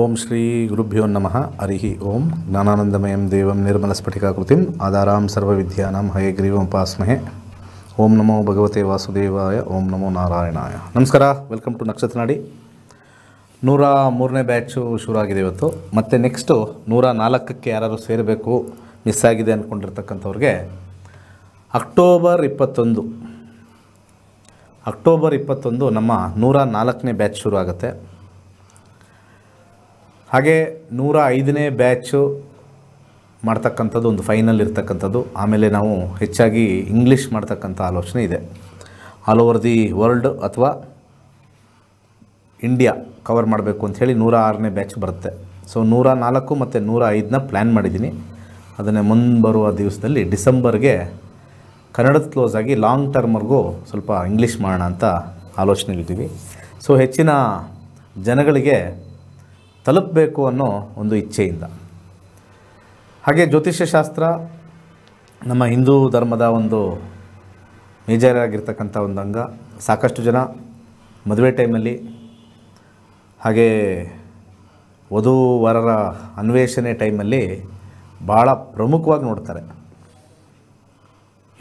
ಓಂ ಶ್ರೀ ಗುರುಭ್ಯೋ ನಮಃ ಹರಿಹಿ ಓಂ ಜ್ಞಾನಾನಂದಮಯಂ ದೇವಂ ನಿರ್ಮಲಸ್ಫಟಿಕಾಕೃತಿಂ ಆಧಾರಾಂ ಸರ್ವವಿದ್ಯಾನಾಂ ಉಪಾಸ್ಮಹೆ ಓಂ ನಮೋ ಭಗವತೆ ವಾಸುದೇವಾಯ ಓಂ ನಮೋ ನಾರಾಯಣಾಯ ನಮಸ್ಕಾರ ವೆಲ್ಕಮ್ ಟು ನಕ್ಷತ್ರನಾಡಿ ನೂರ ಮೂರನೇ ಬ್ಯಾಚು ಶುರು ಆಗಿದೆ ಇವತ್ತು ಮತ್ತು ನೆಕ್ಸ್ಟು ನೂರ ನಾಲ್ಕಕ್ಕೆ ಯಾರಾದರೂ ಸೇರಬೇಕು ಮಿಸ್ ಆಗಿದೆ ಅಂದ್ಕೊಂಡಿರ್ತಕ್ಕಂಥವ್ರಿಗೆ ಅಕ್ಟೋಬರ್ ಇಪ್ಪತ್ತೊಂದು ಅಕ್ಟೋಬರ್ ಇಪ್ಪತ್ತೊಂದು ನಮ್ಮ ನೂರ ನಾಲ್ಕನೇ ಬ್ಯಾಚ್ ಶುರು ಆಗುತ್ತೆ ಹಾಗೆ ನೂರ ಐದನೇ ಬ್ಯಾಚು ಮಾಡ್ತಕ್ಕಂಥದ್ದು ಒಂದು ಫೈನಲ್ ಇರ್ತಕ್ಕಂಥದ್ದು ಆಮೇಲೆ ನಾವು ಹೆಚ್ಚಾಗಿ ಇಂಗ್ಲೀಷ್ ಮಾಡ್ತಕ್ಕಂಥ ಆಲೋಚನೆ ಇದೆ ಆಲ್ ಓವರ್ ದಿ ವರ್ಲ್ಡ್ ಅಥವಾ ಇಂಡಿಯಾ ಕವರ್ ಮಾಡಬೇಕು ಅಂಥೇಳಿ ನೂರ ಆರನೇ ಬ್ಯಾಚ್ ಬರುತ್ತೆ ಸೊ ನೂರ ನಾಲ್ಕು ಮತ್ತು ನೂರ ಐದನ್ನ ಪ್ಲ್ಯಾನ್ ಮಾಡಿದ್ದೀನಿ ಅದನ್ನೇ ಮುಂಬರುವ ದಿವಸದಲ್ಲಿ ಡಿಸೆಂಬರ್ಗೆ ಕನ್ನಡದ ಕ್ಲೋಸ್ ಆಗಿ ಲಾಂಗ್ ಟರ್ಮ್ವರೆಗೂ ಸ್ವಲ್ಪ ಇಂಗ್ಲೀಷ್ ಮಾಡೋಣ ಅಂತ ಆಲೋಚನೆಗಿದ್ದೀವಿ ಸೊ ಹೆಚ್ಚಿನ ಜನಗಳಿಗೆ ತಲುಪಬೇಕು ಅನ್ನೋ ಒಂದು ಇಚ್ಛೆಯಿಂದ ಹಾಗೆ ಜ್ಯೋತಿಷ್ಯಶಾಸ್ತ್ರ ನಮ್ಮ ಹಿಂದೂ ಧರ್ಮದ ಒಂದು ಮೇಜರಾಗಿರ್ತಕ್ಕಂಥ ಒಂದು ಅಂಗ ಸಾಕಷ್ಟು ಜನ ಮದುವೆ ಟೈಮಲ್ಲಿ ಹಾಗೆ ವಧುವರರ ಅನ್ವೇಷಣೆ ಟೈಮಲ್ಲಿ ಭಾಳ ಪ್ರಮುಖವಾಗಿ ನೋಡ್ತಾರೆ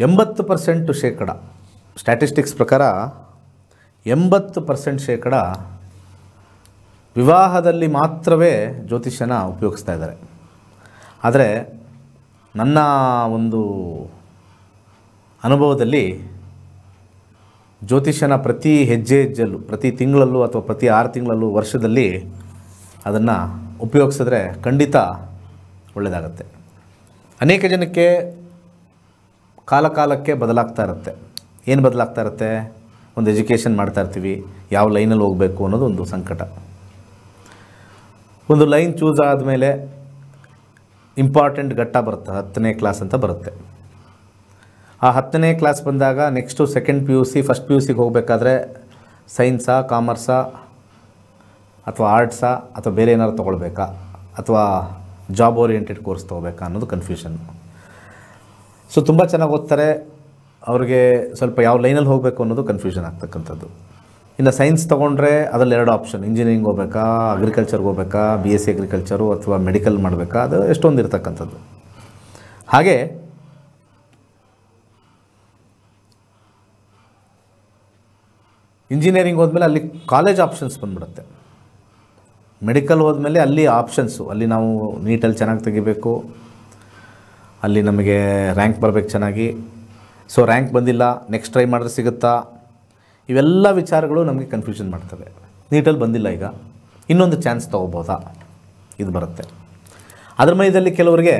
ಎಂಬತ್ತು ಪರ್ಸೆಂಟು ಶೇಕಡ ಸ್ಟ್ಯಾಟಿಸ್ಟಿಕ್ಸ್ ಪ್ರಕಾರ ಎಂಬತ್ತು ಪರ್ಸೆಂಟ್ ಶೇಕಡ ವಿವಾಹದಲ್ಲಿ ಮಾತ್ರವೇ ಜ್ಯೋತಿಷ್ಯನ ಉಪಯೋಗಿಸ್ತಾ ಇದ್ದಾರೆ ಆದರೆ ನನ್ನ ಒಂದು ಅನುಭವದಲ್ಲಿ ಜ್ಯೋತಿಷ್ಯನ ಪ್ರತಿ ಹೆಜ್ಜೆ ಹೆಜ್ಜೆಯಲ್ಲೂ ಪ್ರತಿ ತಿಂಗಳಲ್ಲೂ ಅಥವಾ ಪ್ರತಿ ಆರು ತಿಂಗಳಲ್ಲೂ ವರ್ಷದಲ್ಲಿ ಅದನ್ನು ಉಪಯೋಗಿಸಿದ್ರೆ ಖಂಡಿತ ಒಳ್ಳೆಯದಾಗತ್ತೆ ಅನೇಕ ಜನಕ್ಕೆ ಕಾಲಕಾಲಕ್ಕೆ ಬದಲಾಗ್ತಾ ಇರುತ್ತೆ ಏನು ಬದಲಾಗ್ತಾ ಇರುತ್ತೆ ಒಂದು ಎಜುಕೇಷನ್ ಮಾಡ್ತಾ ಇರ್ತೀವಿ ಯಾವ ಲೈನಲ್ಲಿ ಹೋಗಬೇಕು ಅನ್ನೋದು ಒಂದು ಸಂಕಟ ಒಂದು ಲೈನ್ ಚೂಸ್ ಆದಮೇಲೆ ಇಂಪಾರ್ಟೆಂಟ್ ಘಟ್ಟ ಬರುತ್ತೆ ಹತ್ತನೇ ಕ್ಲಾಸ್ ಅಂತ ಬರುತ್ತೆ ಆ ಹತ್ತನೇ ಕ್ಲಾಸ್ ಬಂದಾಗ next second P U C first P U ಸಿಗೆ ಹೋಗಬೇಕಾದ್ರೆ ಸೈನ್ಸಾ ಕಾಮರ್ಸಾ ಅಥವಾ ಆರ್ಟ್ಸಾ ಅಥವಾ ಬೇರೆ ಏನಾದ್ರು ತೊಗೊಳ್ಬೇಕಾ ಅಥವಾ ಜಾಬ್ ಓರಿಯೆಂಟೆಡ್ ಕೋರ್ಸ್ ತೊಗೋಬೇಕಾ ಅನ್ನೋದು ಕನ್ಫ್ಯೂಷನ್ ಸೊ ತುಂಬ ಚೆನ್ನಾಗಿ ಓದ್ತಾರೆ ಅವ್ರಿಗೆ ಸ್ವಲ್ಪ ಯಾವ ಲೈನಲ್ಲಿ ಹೋಗಬೇಕು ಅನ್ನೋದು ಕನ್ಫ್ಯೂಷನ್ ಆಗ್ತಕ್ಕಂಥದ್ದು ಇಲ್ಲ ಸೈನ್ಸ್ ತೊಗೊಂಡ್ರೆ ಅದರಲ್ಲಿ ಎರಡು ಆಪ್ಷನ್ ಇಂಜಿನಿಯರಿಂಗ್ ಹೋಗ್ಬೇಕಾ ಅಗ್ರಿಕಲ್ಚರ್ಗೆ ಹೋಗ್ಬೇಕಾ ಬಿ ಎಸ್ ಸಿ ಅಗ್ರಿಕಲ್ಚರು ಅಥವಾ ಮೆಡಿಕಲ್ ಮಾಡಬೇಕಾ ಅದು ಎಷ್ಟೊಂದು ಇರ್ತಕ್ಕಂಥದ್ದು ಹಾಗೆ ಇಂಜಿನಿಯರಿಂಗ್ ಹೋದ್ಮೇಲೆ ಅಲ್ಲಿ ಕಾಲೇಜ್ ಆಪ್ಷನ್ಸ್ ಬಂದ್ಬಿಡುತ್ತೆ ಮೆಡಿಕಲ್ ಹೋದ್ಮೇಲೆ ಅಲ್ಲಿ ಆಪ್ಷನ್ಸು ಅಲ್ಲಿ ನಾವು ನೀಟಲ್ಲಿ ಚೆನ್ನಾಗಿ ತೆಗಿಬೇಕು ಅಲ್ಲಿ ನಮಗೆ ರ್ಯಾಂಕ್ ಬರಬೇಕು ಚೆನ್ನಾಗಿ ಸೊ ರ್ಯಾಂಕ್ ಬಂದಿಲ್ಲ ನೆಕ್ಸ್ಟ್ ಟ್ರೈ ಮಾಡಿದ್ರೆ ಸಿಗುತ್ತಾ ಇವೆಲ್ಲ ವಿಚಾರಗಳು ನಮಗೆ ಕನ್ಫ್ಯೂಷನ್ ಮಾಡ್ತವೆ ನೀಟಲ್ಲಿ ಬಂದಿಲ್ಲ ಈಗ ಇನ್ನೊಂದು ಚಾನ್ಸ್ ತೊಗೋಬೋದಾ ಇದು ಬರುತ್ತೆ ಅದರ ಮಧ್ಯದಲ್ಲಿ ಕೆಲವರಿಗೆ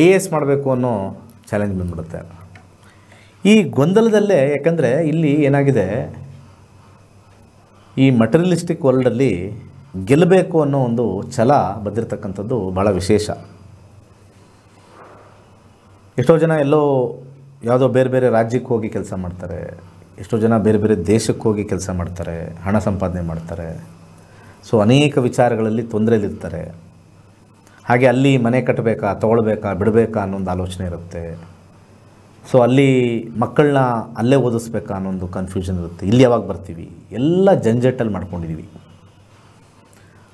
ಐ ಎ ಎಸ್ ಮಾಡಬೇಕು ಅನ್ನೋ ಚಾಲೆಂಜ್ ಬಂದ್ಬಿಡುತ್ತೆ ಈ ಗೊಂದಲದಲ್ಲೇ ಯಾಕಂದರೆ ಇಲ್ಲಿ ಏನಾಗಿದೆ ಈ ಮಟೀರಿಯಲಿಸ್ಟಿಕ್ ವರ್ಲ್ಡಲ್ಲಿ ಗೆಲ್ಲಬೇಕು ಅನ್ನೋ ಒಂದು ಛಲ ಬಂದಿರತಕ್ಕಂಥದ್ದು ಭಾಳ ವಿಶೇಷ ಎಷ್ಟೋ ಜನ ಎಲ್ಲೋ ಯಾವುದೋ ಬೇರೆ ಬೇರೆ ರಾಜ್ಯಕ್ಕೆ ಹೋಗಿ ಕೆಲಸ ಮಾಡ್ತಾರೆ ಎಷ್ಟೋ ಜನ ಬೇರೆ ಬೇರೆ ದೇಶಕ್ಕೆ ಹೋಗಿ ಕೆಲಸ ಮಾಡ್ತಾರೆ ಹಣ ಸಂಪಾದನೆ ಮಾಡ್ತಾರೆ ಸೊ ಅನೇಕ ವಿಚಾರಗಳಲ್ಲಿ ತೊಂದರೆಯಲ್ಲಿರ್ತಾರೆ ಹಾಗೆ ಅಲ್ಲಿ ಮನೆ ಕಟ್ಟಬೇಕಾ ತೊಗೊಳ್ಬೇಕಾ ಬಿಡಬೇಕಾ ಅನ್ನೋ ಒಂದು ಆಲೋಚನೆ ಇರುತ್ತೆ ಸೊ ಅಲ್ಲಿ ಮಕ್ಕಳನ್ನ ಅಲ್ಲೇ ಓದಿಸ್ಬೇಕಾ ಒಂದು ಕನ್ಫ್ಯೂಷನ್ ಇರುತ್ತೆ ಇಲ್ಲಿ ಯಾವಾಗ ಬರ್ತೀವಿ ಎಲ್ಲ ಜಂಜಟಲ್ಲಿ ಮಾಡ್ಕೊಂಡಿದ್ದೀವಿ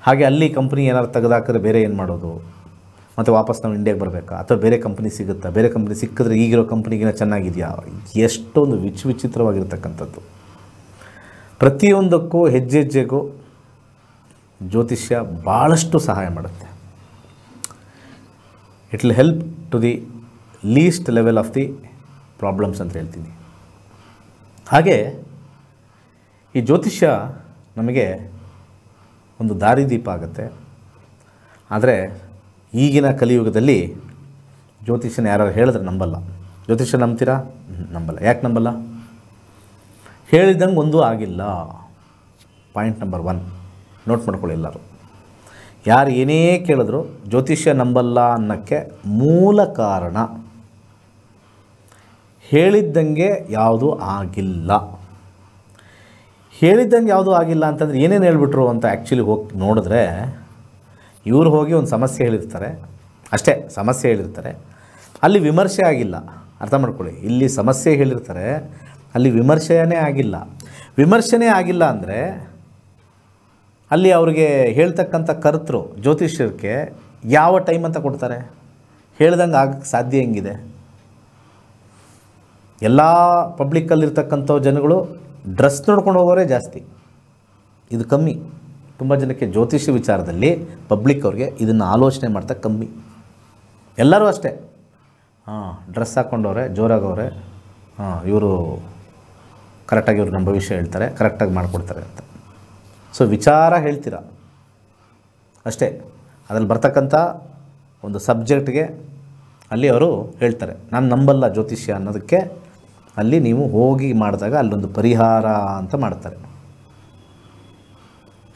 ಹಾಗೆ ಅಲ್ಲಿ ಕಂಪ್ನಿ ಏನಾದ್ರು ತೆಗೆದಾಕರೆ ಬೇರೆ ಏನು ಮಾಡೋದು ಮತ್ತು ವಾಪಸ್ ನಾವು ಇಂಡಿಯಾಗೆ ಬರಬೇಕಾ ಅಥವಾ ಬೇರೆ ಕಂಪ್ನಿ ಸಿಗುತ್ತಾ ಬೇರೆ ಕಂಪ್ನಿ ಸಿಕ್ಕಿದ್ರೆ ಈಗಿರೋ ಕಂಪ್ನಿಗಿನ ಚೆನ್ನಾಗಿದೆಯಾ ಎಷ್ಟೊಂದು ವಿಚ್ ವಿಚಿತ್ರವಾಗಿರ್ತಕ್ಕಂಥದ್ದು ಪ್ರತಿಯೊಂದಕ್ಕೂ ಹೆಜ್ಜೆ ಹೆಜ್ಜೆಗೂ ಜ್ಯೋತಿಷ್ಯ ಭಾಳಷ್ಟು ಸಹಾಯ ಮಾಡುತ್ತೆ it will help to the least level of the problems ಅಂತ ಹೇಳ್ತೀನಿ ಹಾಗೆ ಈ ಜ್ಯೋತಿಷ್ಯ ನಮಗೆ ಒಂದು ದಾರಿದೀಪ ಆಗುತ್ತೆ ಆದರೆ ಈಗಿನ ಕಲಿಯುಗದಲ್ಲಿ ಜ್ಯೋತಿಷ್ಯನ ಯಾರು ಹೇಳಿದ್ರೆ ನಂಬಲ್ಲ ಜ್ಯೋತಿಷ್ಯ ನಂಬ್ತೀರಾ ನಂಬಲ್ಲ ಯಾಕೆ ನಂಬಲ್ಲ ಹೇಳಿದಂಗೆ ಒಂದೂ ಆಗಿಲ್ಲ ಪಾಯಿಂಟ್ ನಂಬರ್ ಒನ್ ನೋಟ್ ಮಾಡ್ಕೊಳ್ಳಿ ಎಲ್ಲರೂ ಯಾರು ಏನೇ ಕೇಳಿದ್ರು ಜ್ಯೋತಿಷ್ಯ ನಂಬಲ್ಲ ಅನ್ನೋಕ್ಕೆ ಮೂಲ ಕಾರಣ ಹೇಳಿದ್ದಂಗೆ ಯಾವುದೂ ಆಗಿಲ್ಲ ಹೇಳಿದ್ದಂಗೆ ಯಾವುದೂ ಆಗಿಲ್ಲ ಅಂತಂದರೆ ಏನೇನು ಹೇಳ್ಬಿಟ್ರು ಅಂತ ಆ್ಯಕ್ಚುಲಿ ಹೋಗಿ ನೋಡಿದ್ರೆ ಇವರು ಹೋಗಿ ಒಂದು ಸಮಸ್ಯೆ ಹೇಳಿರ್ತಾರೆ ಅಷ್ಟೇ ಸಮಸ್ಯೆ ಹೇಳಿರ್ತಾರೆ ಅಲ್ಲಿ ವಿಮರ್ಶೆ ಆಗಿಲ್ಲ ಅರ್ಥ ಮಾಡ್ಕೊಳ್ಳಿ ಇಲ್ಲಿ ಸಮಸ್ಯೆ ಹೇಳಿರ್ತಾರೆ ಅಲ್ಲಿ ವಿಮರ್ಶೆಯೇ ಆಗಿಲ್ಲ ವಿಮರ್ಶೆನೇ ಆಗಿಲ್ಲ ಅಂದರೆ ಅಲ್ಲಿ ಅವ್ರಿಗೆ ಹೇಳ್ತಕ್ಕಂಥ ಕರ್ತರು ಜ್ಯೋತಿಷ್ಯಕ್ಕೆ ಯಾವ ಟೈಮ್ ಅಂತ ಕೊಡ್ತಾರೆ ಹೇಳ್ದಂಗೆ ಆಗಕ್ಕೆ ಸಾಧ್ಯ ಹೆಂಗಿದೆ ಎಲ್ಲ ಪಬ್ಲಿಕ್ಕಲ್ಲಿರ್ತಕ್ಕಂಥ ಜನಗಳು ಡ್ರೆಸ್ ನೋಡ್ಕೊಂಡು ಹೋಗೋರೇ ಜಾಸ್ತಿ ಇದು ಕಮ್ಮಿ ತುಂಬ ಜನಕ್ಕೆ ಜ್ಯೋತಿಷ್ಯ ವಿಚಾರದಲ್ಲಿ ಪಬ್ಲಿಕ್ ಅವ್ರಿಗೆ ಇದನ್ನು ಆಲೋಚನೆ ಮಾಡ್ತಾ ಕಮ್ಮಿ ಎಲ್ಲರೂ ಅಷ್ಟೇ ಹಾಂ ಡ್ರೆಸ್ ಹಾಕ್ಕೊಂಡವ್ರೆ ಜೋರಾಗವ್ರೆ ಹಾಂ ಇವರು ಕರೆಕ್ಟಾಗಿ ಇವರು ನಮ್ಮ ಭವಿಷ್ಯ ಹೇಳ್ತಾರೆ ಕರೆಕ್ಟಾಗಿ ಮಾಡಿಕೊಡ್ತಾರೆ ಅಂತ ಸೊ ವಿಚಾರ ಹೇಳ್ತೀರ ಅಷ್ಟೇ ಅದರಲ್ಲಿ ಬರ್ತಕ್ಕಂಥ ಒಂದು ಸಬ್ಜೆಕ್ಟ್ಗೆ ಅಲ್ಲಿ ಅವರು ಹೇಳ್ತಾರೆ ನಾನು ನಂಬಲ್ಲ ಜ್ಯೋತಿಷ್ಯ ಅನ್ನೋದಕ್ಕೆ ಅಲ್ಲಿ ನೀವು ಹೋಗಿ ಮಾಡಿದಾಗ ಅಲ್ಲೊಂದು ಪರಿಹಾರ ಅಂತ ಮಾಡ್ತಾರೆ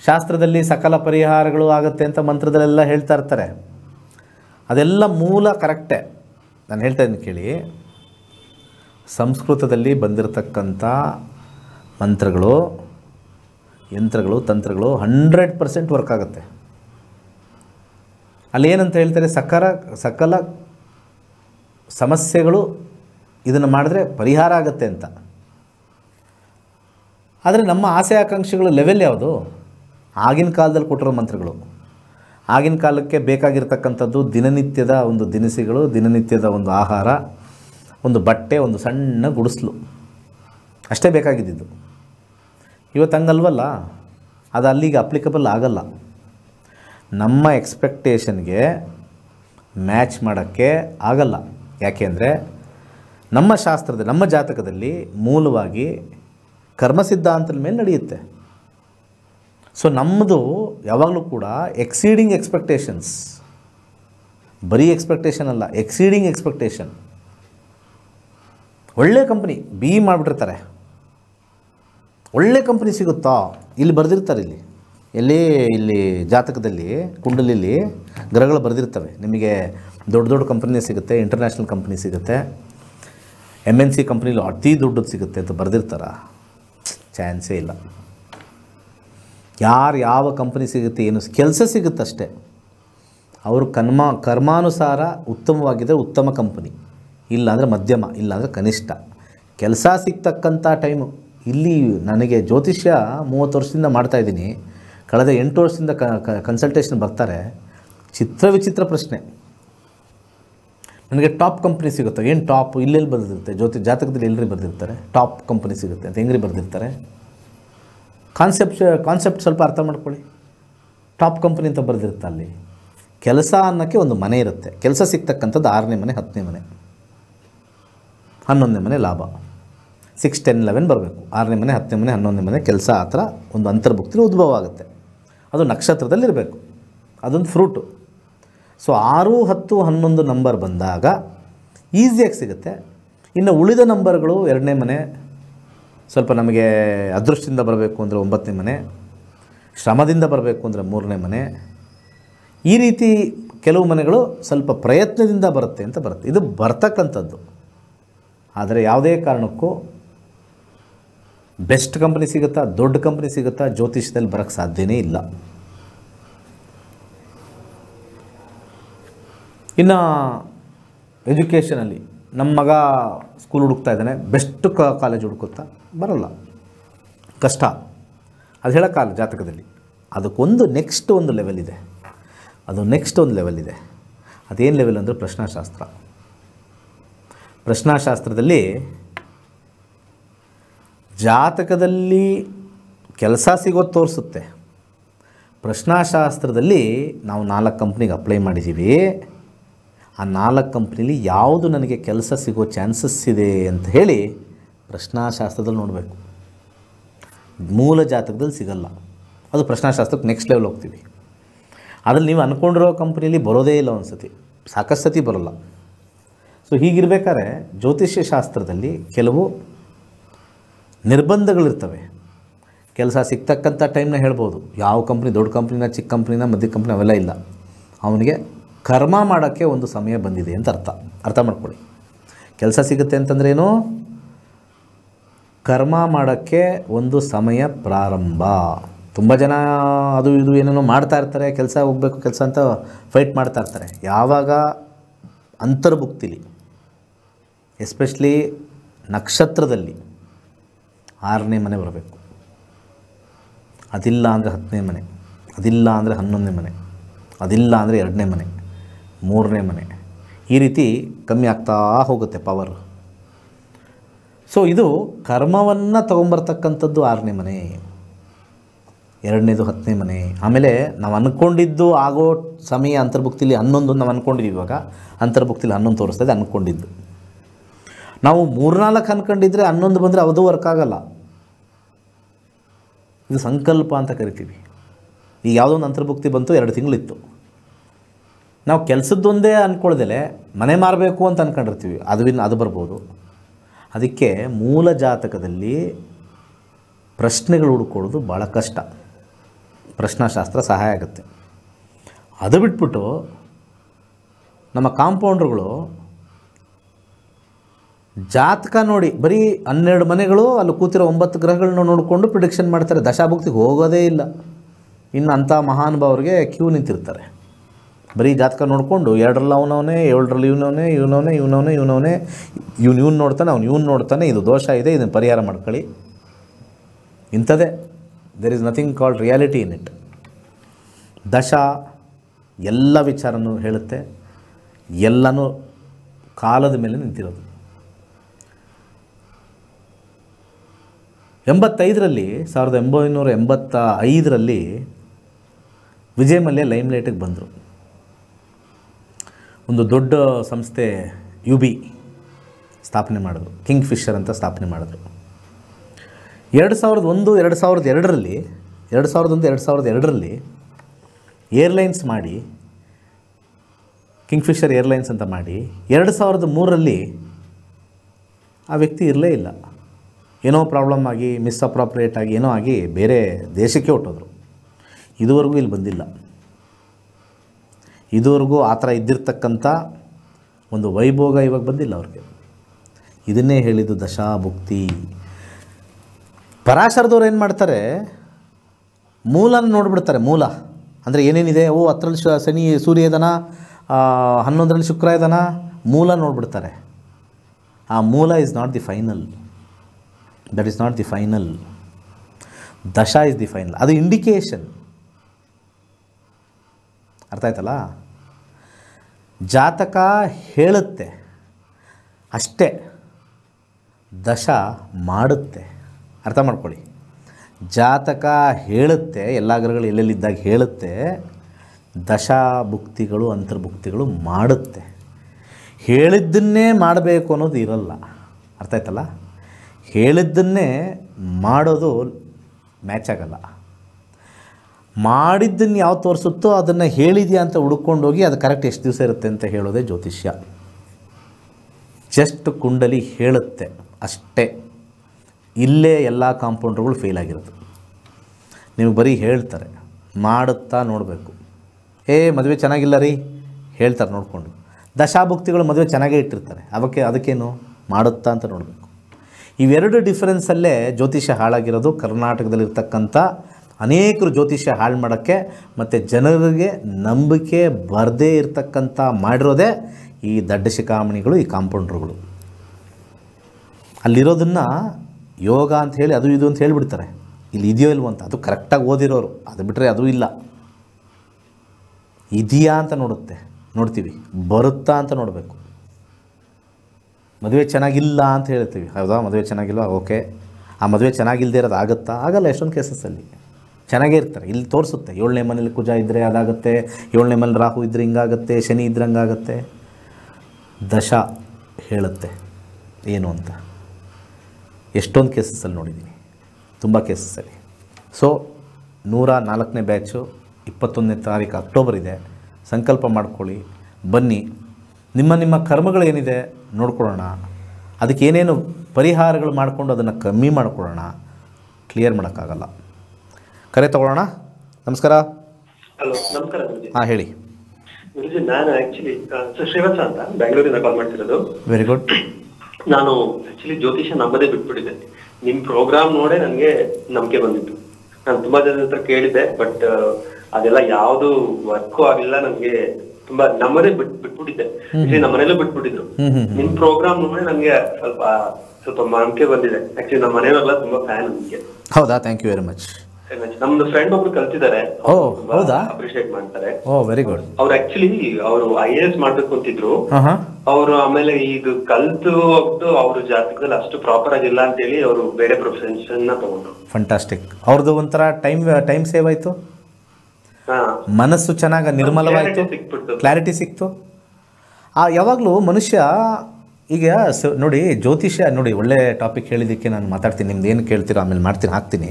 ಶಾಸ್ತ್ರದಲ್ಲಿ ಸಕಲ ಪರಿಹಾರಗಳು ಆಗುತ್ತೆ ಅಂತ ಮಂತ್ರದಲ್ಲೆಲ್ಲ ಹೇಳ್ತಾ ಇರ್ತಾರೆ ಅದೆಲ್ಲ ಮೂಲ ಕರೆಕ್ಟೇ ನಾನು ಹೇಳ್ತಾ ಇದ್ದೀನಿ ಕೇಳಿ ಸಂಸ್ಕೃತದಲ್ಲಿ ಬಂದಿರತಕ್ಕಂಥ ಮಂತ್ರಗಳು ಯಂತ್ರಗಳು ತಂತ್ರಗಳು ಹಂಡ್ರೆಡ್ ಪರ್ಸೆಂಟ್ ವರ್ಕ್ ಆಗುತ್ತೆ ಅಲ್ಲೇನಂತ ಹೇಳ್ತಾರೆ ಸಕಲ ಸಕಲ ಸಮಸ್ಯೆಗಳು ಇದನ್ನು ಮಾಡಿದ್ರೆ ಪರಿಹಾರ ಆಗುತ್ತೆ ಅಂತ ಆದರೆ ನಮ್ಮ ಆಸೆ ಆಕಾಂಕ್ಷೆಗಳು ಲೆವೆಲ್ ಯಾವುದು ಆಗಿನ ಕಾಲದಲ್ಲಿ ಕೊಟ್ಟಿರೋ ಮಂತ್ರಿಗಳು ಆಗಿನ ಕಾಲಕ್ಕೆ ಬೇಕಾಗಿರ್ತಕ್ಕಂಥದ್ದು ದಿನನಿತ್ಯದ ಒಂದು ದಿನಸಿಗಳು ದಿನನಿತ್ಯದ ಒಂದು ಆಹಾರ ಒಂದು ಬಟ್ಟೆ ಒಂದು ಸಣ್ಣ ಗುಡಿಸ್ಲು ಅಷ್ಟೇ ಬೇಕಾಗಿದ್ದಿದ್ದು ಇವತ್ತು ಹಂಗಲ್ವಲ್ಲ ಅದು ಅಲ್ಲಿಗೆ ಅಪ್ಲಿಕಬಲ್ ಆಗಲ್ಲ ನಮ್ಮ ಎಕ್ಸ್ಪೆಕ್ಟೇಷನ್ಗೆ ಮ್ಯಾಚ್ ಮಾಡೋಕ್ಕೆ ಆಗಲ್ಲ ಯಾಕೆಂದರೆ ನಮ್ಮ ಶಾಸ್ತ್ರದ ನಮ್ಮ ಜಾತಕದಲ್ಲಿ ಮೂಲವಾಗಿ ಕರ್ಮಸಿದ್ಧಾಂತದ ಮೇಲೆ ನಡೆಯುತ್ತೆ ಸೊ ನಮ್ಮದು ಯಾವಾಗಲೂ ಕೂಡ ಎಕ್ಸೀಡಿಂಗ್ ಎಕ್ಸ್ಪೆಕ್ಟೇಷನ್ಸ್ ಬರೀ ಎಕ್ಸ್ಪೆಕ್ಟೇಷನ್ ಅಲ್ಲ ಎಕ್ಸೀಡಿಂಗ್ ಎಕ್ಸ್ಪೆಕ್ಟೇಷನ್ ಒಳ್ಳೆ ಕಂಪ್ನಿ ಬಿ ಮಾಡಿಬಿಟ್ಟಿರ್ತಾರೆ ಒಳ್ಳೆ ಕಂಪ್ನಿ ಸಿಗುತ್ತಾ ಇಲ್ಲಿ ಬರೆದಿರ್ತಾರೆ ಇಲ್ಲಿ ಎಲ್ಲಿ ಇಲ್ಲಿ ಜಾತಕದಲ್ಲಿ ಕುಂಡಲಿಲಿ ಗ್ರಹಗಳು ಬರೆದಿರ್ತವೆ ನಿಮಗೆ ದೊಡ್ಡ ದೊಡ್ಡ ಕಂಪ್ನಿ ಸಿಗುತ್ತೆ ಇಂಟರ್ನ್ಯಾಷನಲ್ ಕಂಪ್ನಿ ಸಿಗುತ್ತೆ ಎಮ್ ಎನ್ ಸಿ ಕಂಪ್ನಿಲಿ ಅತಿ ದೊಡ್ಡದು ಸಿಗುತ್ತೆ ಅಂತ ಬರೆದಿರ್ತಾರ ಚಾನ್ಸೇ ಇಲ್ಲ ಯಾರು ಯಾವ ಕಂಪ್ನಿ ಸಿಗುತ್ತೆ ಏನು ಕೆಲಸ ಸಿಗುತ್ತಷ್ಟೇ ಅವರು ಕರ್ಮ ಕರ್ಮಾನುಸಾರ ಉತ್ತಮವಾಗಿದ್ದರೆ ಉತ್ತಮ ಕಂಪನಿ ಇಲ್ಲಾಂದರೆ ಮಧ್ಯಮ ಇಲ್ಲಾಂದರೆ ಕನಿಷ್ಠ ಕೆಲಸ ಸಿಗ್ತಕ್ಕಂಥ ಟೈಮು ಇಲ್ಲಿ ನನಗೆ ಜ್ಯೋತಿಷ್ಯ ಮೂವತ್ತು ವರ್ಷದಿಂದ ಮಾಡ್ತಾಯಿದ್ದೀನಿ ಕಳೆದ ಎಂಟು ವರ್ಷದಿಂದ ಕನ್ಸಲ್ಟೇಷನ್ ಬರ್ತಾರೆ ಚಿತ್ರ ವಿಚಿತ್ರ ಪ್ರಶ್ನೆ ನನಗೆ ಟಾಪ್ ಕಂಪ್ನಿ ಸಿಗುತ್ತೆ ಏನು ಟಾಪ್ ಇಲ್ಲೆಲ್ಲಿ ಬರೆದಿರುತ್ತೆ ಜ್ಯೋತಿ ಜಾತಕದಲ್ಲಿ ಎಲ್ಲರಿಗೆ ಬರೆದಿರ್ತಾರೆ ಟಾಪ್ ಕಂಪ್ನಿ ಸಿಗುತ್ತೆ ಅಂತ ಹೆಂಗ್ರಿ ಬರೆದಿರ್ತಾರೆ ಕಾನ್ಸೆಪ್ಟ್ ಕಾನ್ಸೆಪ್ಟ್ ಸ್ವಲ್ಪ ಅರ್ಥ ಮಾಡ್ಕೊಳ್ಳಿ ಟಾಪ್ ಕಂಪ್ನಿ ಅಂತ ಬರೆದಿರುತ್ತೆ ಅಲ್ಲಿ ಕೆಲಸ ಅನ್ನೋಕ್ಕೆ ಒಂದು ಮನೆ ಇರುತ್ತೆ ಕೆಲಸ ಸಿಗ್ತಕ್ಕಂಥದ್ದು ಆರನೇ ಮನೆ ಹತ್ತನೇ ಮನೆ ಹನ್ನೊಂದನೇ ಮನೆ ಲಾಭ ಸಿಕ್ಸ್ ಟೆನ್ ಲೆವೆನ್ ಬರಬೇಕು ಆರನೇ ಮನೆ ಹತ್ತನೇ ಮನೆ ಹನ್ನೊಂದನೇ ಮನೆ ಕೆಲಸ ಆ ಥರ ಒಂದು ಅಂತರ್ಭುಕ್ತಿ ಉದ್ಭವ ಆಗುತ್ತೆ ಅದು ನಕ್ಷತ್ರದಲ್ಲಿರಬೇಕು ಅದೊಂದು ಫ್ರೂಟು ಸೊ ಆರು ಹತ್ತು ಹನ್ನೊಂದು ನಂಬರ್ ಬಂದಾಗ ಈಸಿಯಾಗಿ ಸಿಗುತ್ತೆ ಇನ್ನು ಉಳಿದ ನಂಬರ್ಗಳು ಎರಡನೇ ಮನೆ ಸ್ವಲ್ಪ ನಮಗೆ ಅದೃಷ್ಟದಿಂದ ಬರಬೇಕು ಅಂದರೆ ಒಂಬತ್ತನೇ ಮನೆ ಶ್ರಮದಿಂದ ಬರಬೇಕು ಅಂದರೆ ಮೂರನೇ ಮನೆ ಈ ರೀತಿ ಕೆಲವು ಮನೆಗಳು ಸ್ವಲ್ಪ ಪ್ರಯತ್ನದಿಂದ ಬರುತ್ತೆ ಅಂತ ಬರುತ್ತೆ ಇದು ಬರ್ತಕ್ಕಂಥದ್ದು ಆದರೆ ಯಾವುದೇ ಕಾರಣಕ್ಕೂ ಬೆಸ್ಟ್ ಕಂಪ್ನಿ ಸಿಗುತ್ತಾ ದೊಡ್ಡ ಕಂಪ್ನಿ ಸಿಗುತ್ತಾ ಜ್ಯೋತಿಷ್ಯದಲ್ಲಿ ಬರೋಕ್ಕೆ ಸಾಧ್ಯನೇ ಇಲ್ಲ ಇನ್ನು ಎಜುಕೇಷನಲ್ಲಿ ನಮ್ಮ ಮಗ ಸ್ಕೂಲ್ ಹುಡುಕ್ತಾ ಇದ್ದಾನೆ ಬೆಸ್ಟ್ ಕಾಲೇಜ್ ಹುಡುಕುತ್ತಾ ಬರಲ್ಲ ಕಷ್ಟ ಅದು ಹೇಳೋಕ್ಕಾಗಲ್ಲ ಜಾತಕದಲ್ಲಿ ಅದಕ್ಕೊಂದು ನೆಕ್ಸ್ಟ್ ಒಂದು ಲೆವೆಲ್ ಇದೆ ಅದು ನೆಕ್ಸ್ಟ್ ಒಂದು ಲೆವೆಲ್ ಇದೆ ಅದೇನು ಲೆವೆಲ್ ಅಂದರೆ ಪ್ರಶ್ನಾಶಾಸ್ತ್ರ ಪ್ರಶ್ನಾಶಾಸ್ತ್ರದಲ್ಲಿ ಜಾತಕದಲ್ಲಿ ಕೆಲಸ ಸಿಗೋದು ತೋರಿಸುತ್ತೆ ಪ್ರಶ್ನಾಶಾಸ್ತ್ರದಲ್ಲಿ ನಾವು ನಾಲ್ಕು ಕಂಪ್ನಿಗೆ ಅಪ್ಲೈ ಮಾಡಿದ್ದೀವಿ ಆ ನಾಲ್ಕು ಕಂಪ್ನೀಲಿ ಯಾವುದು ನನಗೆ ಕೆಲಸ ಸಿಗೋ ಚಾನ್ಸಸ್ ಇದೆ ಅಂತ ಹೇಳಿ ಪ್ರಶ್ನಾಶಾಸ್ತ್ರದಲ್ಲಿ ನೋಡಬೇಕು ಮೂಲ ಜಾತಕದಲ್ಲಿ ಸಿಗಲ್ಲ ಅದು ಪ್ರಶ್ನಾಶಾಸ್ತ್ರಕ್ಕೆ ನೆಕ್ಸ್ಟ್ ಲೆವೆಲ್ ಹೋಗ್ತೀವಿ ಅದ್ರಲ್ಲಿ ನೀವು ಅಂದ್ಕೊಂಡಿರೋ ಕಂಪ್ನಿಯಲ್ಲಿ ಬರೋದೇ ಇಲ್ಲ ಒಂದು ಸತಿ ಸಾಕಷ್ಟು ಸತಿ ಬರೋಲ್ಲ ಸೊ ಹೀಗಿರ್ಬೇಕಾದ್ರೆ ಜ್ಯೋತಿಷ್ಯ ಶಾಸ್ತ್ರದಲ್ಲಿ ಕೆಲವು ನಿರ್ಬಂಧಗಳಿರ್ತವೆ ಕೆಲಸ ಸಿಗ್ತಕ್ಕಂಥ ಟೈಮ್ನ ಹೇಳ್ಬೋದು ಯಾವ ಕಂಪ್ನಿ ದೊಡ್ಡ ಕಂಪ್ನಿನ ಚಿಕ್ಕ ಕಂಪ್ನಿನ ಮಧ್ಯ ಕಂಪ್ನಿ ಅವೆಲ್ಲ ಇಲ್ಲ ಅವನಿಗೆ ಕರ್ಮ ಮಾಡೋಕ್ಕೆ ಒಂದು ಸಮಯ ಬಂದಿದೆ ಅಂತ ಅರ್ಥ ಅರ್ಥ ಮಾಡ್ಕೊಳ್ಳಿ ಕೆಲಸ ಸಿಗುತ್ತೆ ಅಂತಂದ್ರೇನು ಕರ್ಮ ಮಾಡೋಕ್ಕೆ ಒಂದು ಸಮಯ ಪ್ರಾರಂಭ ತುಂಬ ಜನ ಅದು ಇದು ಏನೇನೋ ಮಾಡ್ತಾ ಇರ್ತಾರೆ ಕೆಲಸ ಹೋಗ್ಬೇಕು ಕೆಲಸ ಅಂತ ಫೈಟ್ ಮಾಡ್ತಾ ಇರ್ತಾರೆ ಯಾವಾಗ ಅಂತರ್ಭುಕ್ತಿಲಿ ಎಸ್ಪೆಷಲಿ ನಕ್ಷತ್ರದಲ್ಲಿ ಆರನೇ ಮನೆ ಬರಬೇಕು ಅದಿಲ್ಲ ಅಂದರೆ ಹತ್ತನೇ ಮನೆ ಅದಿಲ್ಲ ಅಂದರೆ ಹನ್ನೊಂದನೇ ಮನೆ ಅದಿಲ್ಲ ಅಂದರೆ ಎರಡನೇ ಮನೆ ಮೂರನೇ ಮನೆ ಈ ರೀತಿ ಕಮ್ಮಿ ಆಗ್ತಾ ಹೋಗುತ್ತೆ ಪವರ್ ಸೊ ಇದು ಕರ್ಮವನ್ನು ತೊಗೊಂಬರ್ತಕ್ಕಂಥದ್ದು ಆರನೇ ಮನೆ ಎರಡನೇದು ಹತ್ತನೇ ಮನೆ ಆಮೇಲೆ ನಾವು ಅಂದ್ಕೊಂಡಿದ್ದು ಆಗೋ ಸಮಯ ಅಂತರ್ಭುಕ್ತಿಲಿ ಹನ್ನೊಂದು ನಾವು ಅಂದ್ಕೊಂಡಿದ್ದೀವಿ ಇವಾಗ ಅಂತರ್ಭುಕ್ತಿಲಿ ಹನ್ನೊಂದು ತೋರಿಸ್ತದೆ ಅಂದ್ಕೊಂಡಿದ್ದು ನಾವು ಮೂರ್ನಾಲ್ಕು ಅಂದ್ಕೊಂಡಿದ್ರೆ ಹನ್ನೊಂದು ಬಂದರೆ ಅದು ವರ್ಕ್ ಆಗಲ್ಲ ಇದು ಸಂಕಲ್ಪ ಅಂತ ಕರಿತೀವಿ ಈಗ ಯಾವುದೋ ಒಂದು ಅಂತರ್ಭುಕ್ತಿ ಬಂತು ಎರಡು ತಿಂಗಳಿತ್ತು ನಾವು ಕೆಲಸದ್ದೊಂದೇ ಅಂದ್ಕೊಳ್ದೆ ಮನೆ ಮಾರಬೇಕು ಅಂತ ಅಂದ್ಕೊಂಡಿರ್ತೀವಿ ಅದು ಅದು ಬರ್ಬೋದು ಅದಕ್ಕೆ ಮೂಲ ಜಾತಕದಲ್ಲಿ ಪ್ರಶ್ನೆಗಳು ಹುಡ್ಕೊಳ್ಳೋದು ಭಾಳ ಕಷ್ಟ ಪ್ರಶ್ನಾಶಾಸ್ತ್ರ ಸಹಾಯ ಆಗುತ್ತೆ ಅದು ಬಿಟ್ಬಿಟ್ಟು ನಮ್ಮ ಕಾಂಪೌಂಡ್ರುಗಳು ಜಾತಕ ನೋಡಿ ಬರೀ ಹನ್ನೆರಡು ಮನೆಗಳು ಅಲ್ಲಿ ಕೂತಿರೋ ಒಂಬತ್ತು ಗ್ರಹಗಳನ್ನ ನೋಡಿಕೊಂಡು ಪ್ರಿಡಿಕ್ಷನ್ ಮಾಡ್ತಾರೆ ದಶಾಭುಕ್ತಿಗೆ ಹೋಗೋದೇ ಇಲ್ಲ ಇನ್ನು ಅಂಥ ಮಹಾನುಭಾವರಿಗೆ ಕ್ಯೂ ನಿಂತಿರ್ತಾರೆ ಬರೀ ಜಾತಕ ನೋಡಿಕೊಂಡು ಎರಡರಲ್ಲಿ ಅವನವನೇ ಏಳರಲ್ಲಿ ಇವನವನೇ ಇವನವನೇ ಇವನವನೇ ಇವನವನೇ ಇವ್ನು ಇವ್ನು ನೋಡ್ತಾನೆ ಅವ್ನು ಇವ್ನು ನೋಡ್ತಾನೆ ಇದು ದೋಷ ಇದೆ ಇದನ್ನು ಪರಿಹಾರ ಮಾಡ್ಕೊಳ್ಳಿ ಇಂಥದೇ there is nothing called reality in it ದಶ ಎಲ್ಲ ವಿಚಾರನೂ ಹೇಳುತ್ತೆ ಎಲ್ಲನೂ ಕಾಲದ ಮೇಲೆ ನಿಂತಿರೋದು ಎಂಬತ್ತೈದರಲ್ಲಿ ಸಾವಿರದ ಒಂಬೈನೂರ ಎಂಬತ್ತ ಐದರಲ್ಲಿ ವಿಜಯ ಮಲ್ಯ ಲೈಮ್ಲೈಟಿಗೆ ಬಂದರು ಒಂದು ದೊಡ್ಡ ಸಂಸ್ಥೆ ಯು ಬಿ ಸ್ಥಾಪನೆ ಮಾಡಿದ್ರು ಕಿಂಗ್ ಫಿಶರ್ ಅಂತ ಸ್ಥಾಪನೆ ಮಾಡಿದ್ರು ಎರಡು ಸಾವಿರದ ಒಂದು ಎರಡು ಸಾವಿರದ ಎರಡರಲ್ಲಿ ಎರಡು ಸಾವಿರದ ಒಂದು ಎರಡು ಸಾವಿರದ ಎರಡರಲ್ಲಿ ಏರ್ಲೈನ್ಸ್ ಮಾಡಿ ಕಿಂಗ್ ಫಿಶರ್ ಏರ್ಲೈನ್ಸ್ ಅಂತ ಮಾಡಿ ಎರಡು ಸಾವಿರದ ಮೂರರಲ್ಲಿ ಆ ವ್ಯಕ್ತಿ ಇರಲೇ ಇಲ್ಲ ಏನೋ ಪ್ರಾಬ್ಲಮ್ ಆಗಿ ಮಿಸ್ಅಪ್ರಾಪ್ರಿಯೇಟ್ ಆಗಿ ಏನೋ ಆಗಿ ಬೇರೆ ದೇಶಕ್ಕೆ ಹೊಟ್ಟೋದ್ರು ಇದುವರೆಗೂ ಇಲ್ಲಿ ಬಂದಿಲ್ಲ ಇದುವರೆಗೂ ಆ ಥರ ಇದ್ದಿರ್ತಕ್ಕಂಥ ಒಂದು ವೈಭೋಗ ಇವಾಗ ಬಂದಿಲ್ಲ ಅವ್ರಿಗೆ ಇದನ್ನೇ ಹೇಳಿದ್ದು ದಶಾಭುಕ್ತಿ ಪರಾಶರದವ್ರು ಏನು ಮಾಡ್ತಾರೆ ಮೂಲನ ನೋಡಿಬಿಡ್ತಾರೆ ಮೂಲ ಅಂದರೆ ಏನೇನಿದೆ ಓ ಹತ್ತರಲ್ಲಿ ಶ ಶನಿ ಸೂರ್ಯ ಇದನ ಹನ್ನೊಂದರಲ್ಲಿ ಶುಕ್ರ ಇದನ ಮೂಲ ನೋಡಿಬಿಡ್ತಾರೆ ಆ ಮೂಲ is not the final that is not the final ದಶಾ ಇಸ್ ದಿ ಫೈನಲ್ ಅದು ಇಂಡಿಕೇಶನ್ ಅರ್ಥ ಆಯ್ತಲ್ಲ ಜಾತಕ ಹೇಳುತ್ತೆ ಅಷ್ಟೇ ದಶ ಮಾಡುತ್ತೆ ಅರ್ಥ ಮಾಡ್ಕೊಳ್ಳಿ ಜಾತಕ ಹೇಳುತ್ತೆ ಎಲ್ಲ ಗ್ರಹಗಳು ಎಲ್ಲೆಲ್ಲಿದ್ದಾಗ ಹೇಳುತ್ತೆ ದಶಾಭುಕ್ತಿಗಳು ಅಂತರ್ಭುಕ್ತಿಗಳು ಮಾಡುತ್ತೆ ಹೇಳಿದ್ದನ್ನೇ ಮಾಡಬೇಕು ಅನ್ನೋದು ಇರಲ್ಲ ಅರ್ಥ ಆಯ್ತಲ್ಲ ಹೇಳಿದ್ದನ್ನೇ ಮಾಡೋದು ಮ್ಯಾಚ್ ಆಗಲ್ಲ ಮಾಡಿದ್ದನ್ನು ಯಾವ ತೋರಿಸುತ್ತೋ ಅದನ್ನು ಹೇಳಿದೆಯಾ ಅಂತ ಹುಡ್ಕೊಂಡೋಗಿ ಅದು ಕರೆಕ್ಟ್ ಎಷ್ಟು ದಿವಸ ಇರುತ್ತೆ ಅಂತ ಹೇಳೋದೇ ಜ್ಯೋತಿಷ್ಯ ಜಸ್ಟ್ ಕುಂಡಲಿ ಹೇಳುತ್ತೆ ಅಷ್ಟೇ ಇಲ್ಲೇ ಎಲ್ಲ ಕಾಂಪೌಂಡ್ರುಗಳು ಫೇಲ್ ಆಗಿರೋದು ನೀವು ಬರೀ ಹೇಳ್ತಾರೆ ಮಾಡುತ್ತಾ ನೋಡಬೇಕು ಏ ಮದುವೆ ಚೆನ್ನಾಗಿಲ್ಲ ರೀ ಹೇಳ್ತಾರೆ ನೋಡಿಕೊಂಡು ದಶಾಭುಕ್ತಿಗಳು ಮದುವೆ ಚೆನ್ನಾಗೇ ಇಟ್ಟಿರ್ತಾರೆ ಅವಕ್ಕೆ ಅದಕ್ಕೇನು ಮಾಡುತ್ತಾ ಅಂತ ನೋಡಬೇಕು ಇವೆರಡು ಡಿಫ್ರೆನ್ಸಲ್ಲೇ ಜ್ಯೋತಿಷ್ಯ ಹಾಳಾಗಿರೋದು ಕರ್ನಾಟಕದಲ್ಲಿರ್ತಕ್ಕಂಥ ಅನೇಕರು ಜ್ಯೋತಿಷ್ಯ ಹಾಳು ಮಾಡೋಕ್ಕೆ ಮತ್ತು ಜನರಿಗೆ ನಂಬಿಕೆ ಬರದೇ ಇರತಕ್ಕಂಥ ಮಾಡಿರೋದೇ ಈ ದಡ್ಡ ಶಿಖಾಮಣಿಗಳು ಈ ಕಾಂಪೌಂಡ್ರುಗಳು ಅಲ್ಲಿರೋದನ್ನು ಯೋಗ ಅಂತ ಹೇಳಿ ಅದು ಇದು ಅಂತ ಹೇಳಿಬಿಡ್ತಾರೆ ಇಲ್ಲಿ ಇದೆಯೋ ಇಲ್ವೋ ಅಂತ ಅದು ಕರೆಕ್ಟಾಗಿ ಓದಿರೋರು ಅದು ಬಿಟ್ಟರೆ ಅದು ಇಲ್ಲ ಇದೆಯಾ ಅಂತ ನೋಡುತ್ತೆ ನೋಡ್ತೀವಿ ಬರುತ್ತಾ ಅಂತ ನೋಡಬೇಕು ಮದುವೆ ಚೆನ್ನಾಗಿಲ್ಲ ಅಂತ ಹೇಳ್ತೀವಿ ಹೌದಾ ಮದುವೆ ಚೆನ್ನಾಗಿಲ್ವಾ ಓಕೆ ಆ ಮದುವೆ ಚೆನ್ನಾಗಿಲ್ಲದೆ ಇರೋದು ಆಗುತ್ತಾ ಆಗಲ್ಲ ಎಷ್ಟೊಂದು ಕೇಸಸ್ಸಲ್ಲಿ ಚೆನ್ನಾಗೇ ಇರ್ತಾರೆ ಇಲ್ಲಿ ತೋರಿಸುತ್ತೆ ಏಳನೇ ಮನೇಲಿ ಕುಜ ಇದ್ದರೆ ಅದಾಗುತ್ತೆ ಏಳನೇ ಮನೇಲಿ ರಾಹು ಇದ್ದರೆ ಹಿಂಗಾಗುತ್ತೆ ಶನಿ ಇದ್ರೆ ಹಂಗಾಗುತ್ತೆ ದಶ ಹೇಳುತ್ತೆ ಏನು ಅಂತ ಎಷ್ಟೊಂದು ಕೇಸಸ್ಸಲ್ಲಿ ನೋಡಿದ್ದೀನಿ ತುಂಬ ಕೇಸಸ್ಸಲ್ಲಿ ಸೊ ನೂರ ನಾಲ್ಕನೇ ಬ್ಯಾಚು ಇಪ್ಪತ್ತೊಂದನೇ ತಾರೀಕು ಅಕ್ಟೋಬರ್ ಇದೆ ಸಂಕಲ್ಪ ಮಾಡ್ಕೊಳ್ಳಿ ಬನ್ನಿ ನಿಮ್ಮ ನಿಮ್ಮ ಕರ್ಮಗಳೇನಿದೆ ನೋಡ್ಕೊಳ್ಳೋಣ ಅದಕ್ಕೆ ಏನೇನು ಪರಿಹಾರಗಳು ಮಾಡಿಕೊಂಡು ಅದನ್ನು ಕಮ್ಮಿ ಮಾಡ್ಕೊಳ್ಳೋಣ ಕ್ಲಿಯರ್ ಮಾಡೋಕ್ಕಾಗಲ್ಲ ಕರೆ ತಗೊಳ್ಳೋಣ ನಮಸ್ಕಾರ ಹಲೋ ನಮಸ್ಕಾರ ಹಾ ಹೇಳಿ ನಾನು ಆಕ್ಚುಲಿ ಶ್ರೀವತ್ಸ ಅಂತ ಬೆಂಗಳೂರಿಂದ ಕಾಲ್ ಮಾಡ್ತಿರೋದು ವೆರಿ ಗುಡ್ ನಾನು ಆಕ್ಚುಲಿ ಜ್ಯೋತಿಷ ನಂಬದೇ ಬಿಟ್ಬಿಟ್ಟಿದೆ ನಿಮ್ ಪ್ರೋಗ್ರಾಮ್ ನೋಡೇ ನನಗೆ ನಂಬಿಕೆ ಬಂದಿತ್ತು ನಾನು ತುಂಬಾ ಜನ ಹತ್ರ ಕೇಳಿದ್ದೆ ಬಟ್ ಅದೆಲ್ಲ ಯಾವ್ದು ವರ್ಕು ಆಗಿಲ್ಲ ನನಗೆ ತುಂಬಾ ನಮ್ಮದೇ ಬಿಟ್ ಬಿಟ್ಬಿಟ್ಟಿದ್ದೆ ಇಲ್ಲಿ ನಮ್ಮನೇಲೂ ಬಿಟ್ಬಿಟ್ಟಿದ್ರು ನಿಮ್ ಪ್ರೋಗ್ರಾಮ್ ನೋಡೇ ನಂಗೆ ಸ್ವಲ್ಪ ಸ್ವಲ್ಪ ನಂಬಿಕೆ ಬಂದಿದೆ ಆಕ್ಚುಲಿ ನಮ್ಮ ತುಂಬಾ ಫ್ಯಾನ್ ನಮ್ಗೆ ಹೌದಾ ಥ್ಯಾಂಕ್ ಯು ವೆರಿ ಮಚ್ ನಮ್ದು ಫ್ರೆಂಡ್ ಒಬ್ರು ಕಲ್ತಿದ್ದಾರೆ ಓ ಹೌದಾ ಅಪ್ರಿಶಿಯೇಟ್ ಮಾಡ್ತಾರೆ ಓ ವೆರಿ ಗುಡ್ ಅವ್ರು ಆಕ್ಚುಲಿ ಅವರು ಐ ಎ ಎಸ್ ಮಾಡ್ಬೇಕು ಅಂತಿದ್ರು ಅವರು ಆಮೇಲೆ ಈಗ ಕಲ್ತು ಹೋಗ್ತು ಅವ್ರ ಜಾತಕದಲ್ಲಿ ಅಷ್ಟು ಪ್ರಾಪರ್ ಆಗಿಲ್ಲ ಅಂತ ಹೇಳಿ ಅವರು ಬೇರೆ ಪ್ರೊಫೆಷನ್ ನ ತಗೊಂಡ್ರು ಫಂಟಾಸ್ಟಿಕ್ ಅವ್ರದ್ದು ಒಂಥರ ಟೈಮ್ ಟೈಮ್ ಸೇವ್ ಆಯ್ತು ಮನಸ್ಸು ಚೆನ್ನಾಗಿ ನಿರ್ಮಲವಾಯಿತು ಕ್ಲಾರಿಟಿ ಸಿಕ್ತು ಆ ಯಾವಾಗಲೂ ಮನುಷ್ಯ ಈಗ ನೋಡಿ ಜ್ಯೋತಿಷ್ಯ ನೋಡಿ ಒಳ್ಳೆ ಟಾಪಿಕ್ ಹೇಳಿದ್ದಕ್ಕೆ ನಾನು ಮಾತಾಡ್ತೀನಿ ನಿಮ್ದು ಏನು ಕೇಳ್ತೀರೋ ಆಮೇಲೆ ಮಾಡ್ತೀನಿ ಹಾಕ್ತೀನಿ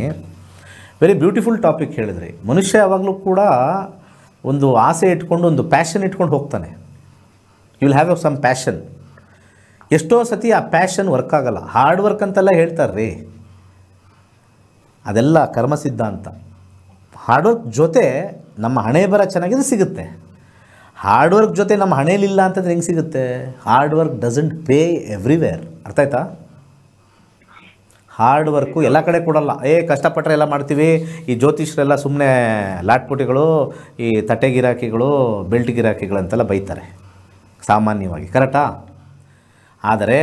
ವೆರಿ ಬ್ಯೂಟಿಫುಲ್ ಟಾಪಿಕ್ ಹೇಳಿದ್ರಿ ಮನುಷ್ಯ ಯಾವಾಗಲೂ ಕೂಡ ಒಂದು ಆಸೆ ಇಟ್ಕೊಂಡು ಒಂದು ಪ್ಯಾಷನ್ ಇಟ್ಕೊಂಡು ಹೋಗ್ತಾನೆ you will have a some passion ಎಷ್ಟೋ ಸತಿ ಆ ಪ್ಯಾಷನ್ ವರ್ಕ್ ಆಗಲ್ಲ ಹಾರ್ಡ್ ವರ್ಕ್ ಅಂತೆಲ್ಲ ಹೇಳ್ತಾರ್ರಿ ಅದೆಲ್ಲ ಕರ್ಮ ಸಿದ್ಧಾಂತ ಹಾರ್ಡ್ ವರ್ಕ್ ಜೊತೆ ನಮ್ಮ ಹಣೆ ಬರ ಚೆನ್ನಾಗಿದ್ರೆ ಸಿಗುತ್ತೆ ಹಾರ್ಡ್ ವರ್ಕ್ ಜೊತೆ ನಮ್ಮ ಹಣೇಲಿಲ್ಲ ಅಂತಂದ್ರೆ ಹೆಂಗೆ ಸಿಗುತ್ತೆ hard work doesn't pay everywhere ಅರ್ಥ ಆಯ್ತಾ ಹಾರ್ಡ್ ವರ್ಕು ಎಲ್ಲ ಕಡೆ ಕೊಡೋಲ್ಲ ಏ ಕಷ್ಟಪಟ್ಟರೆ ಎಲ್ಲ ಮಾಡ್ತೀವಿ ಈ ಜ್ಯೋತಿಷರೆಲ್ಲ ಸುಮ್ಮನೆ ಲಾಟ್ಪುಟಿಗಳು ಈ ತಟ್ಟೆ ಗಿರಾಕಿಗಳು ಬೆಲ್ಟ್ ಗಿರಾಕಿಗಳಂತೆಲ್ಲ ಬೈತಾರೆ ಸಾಮಾನ್ಯವಾಗಿ ಕರೆಕ್ಟಾ ಆದರೆ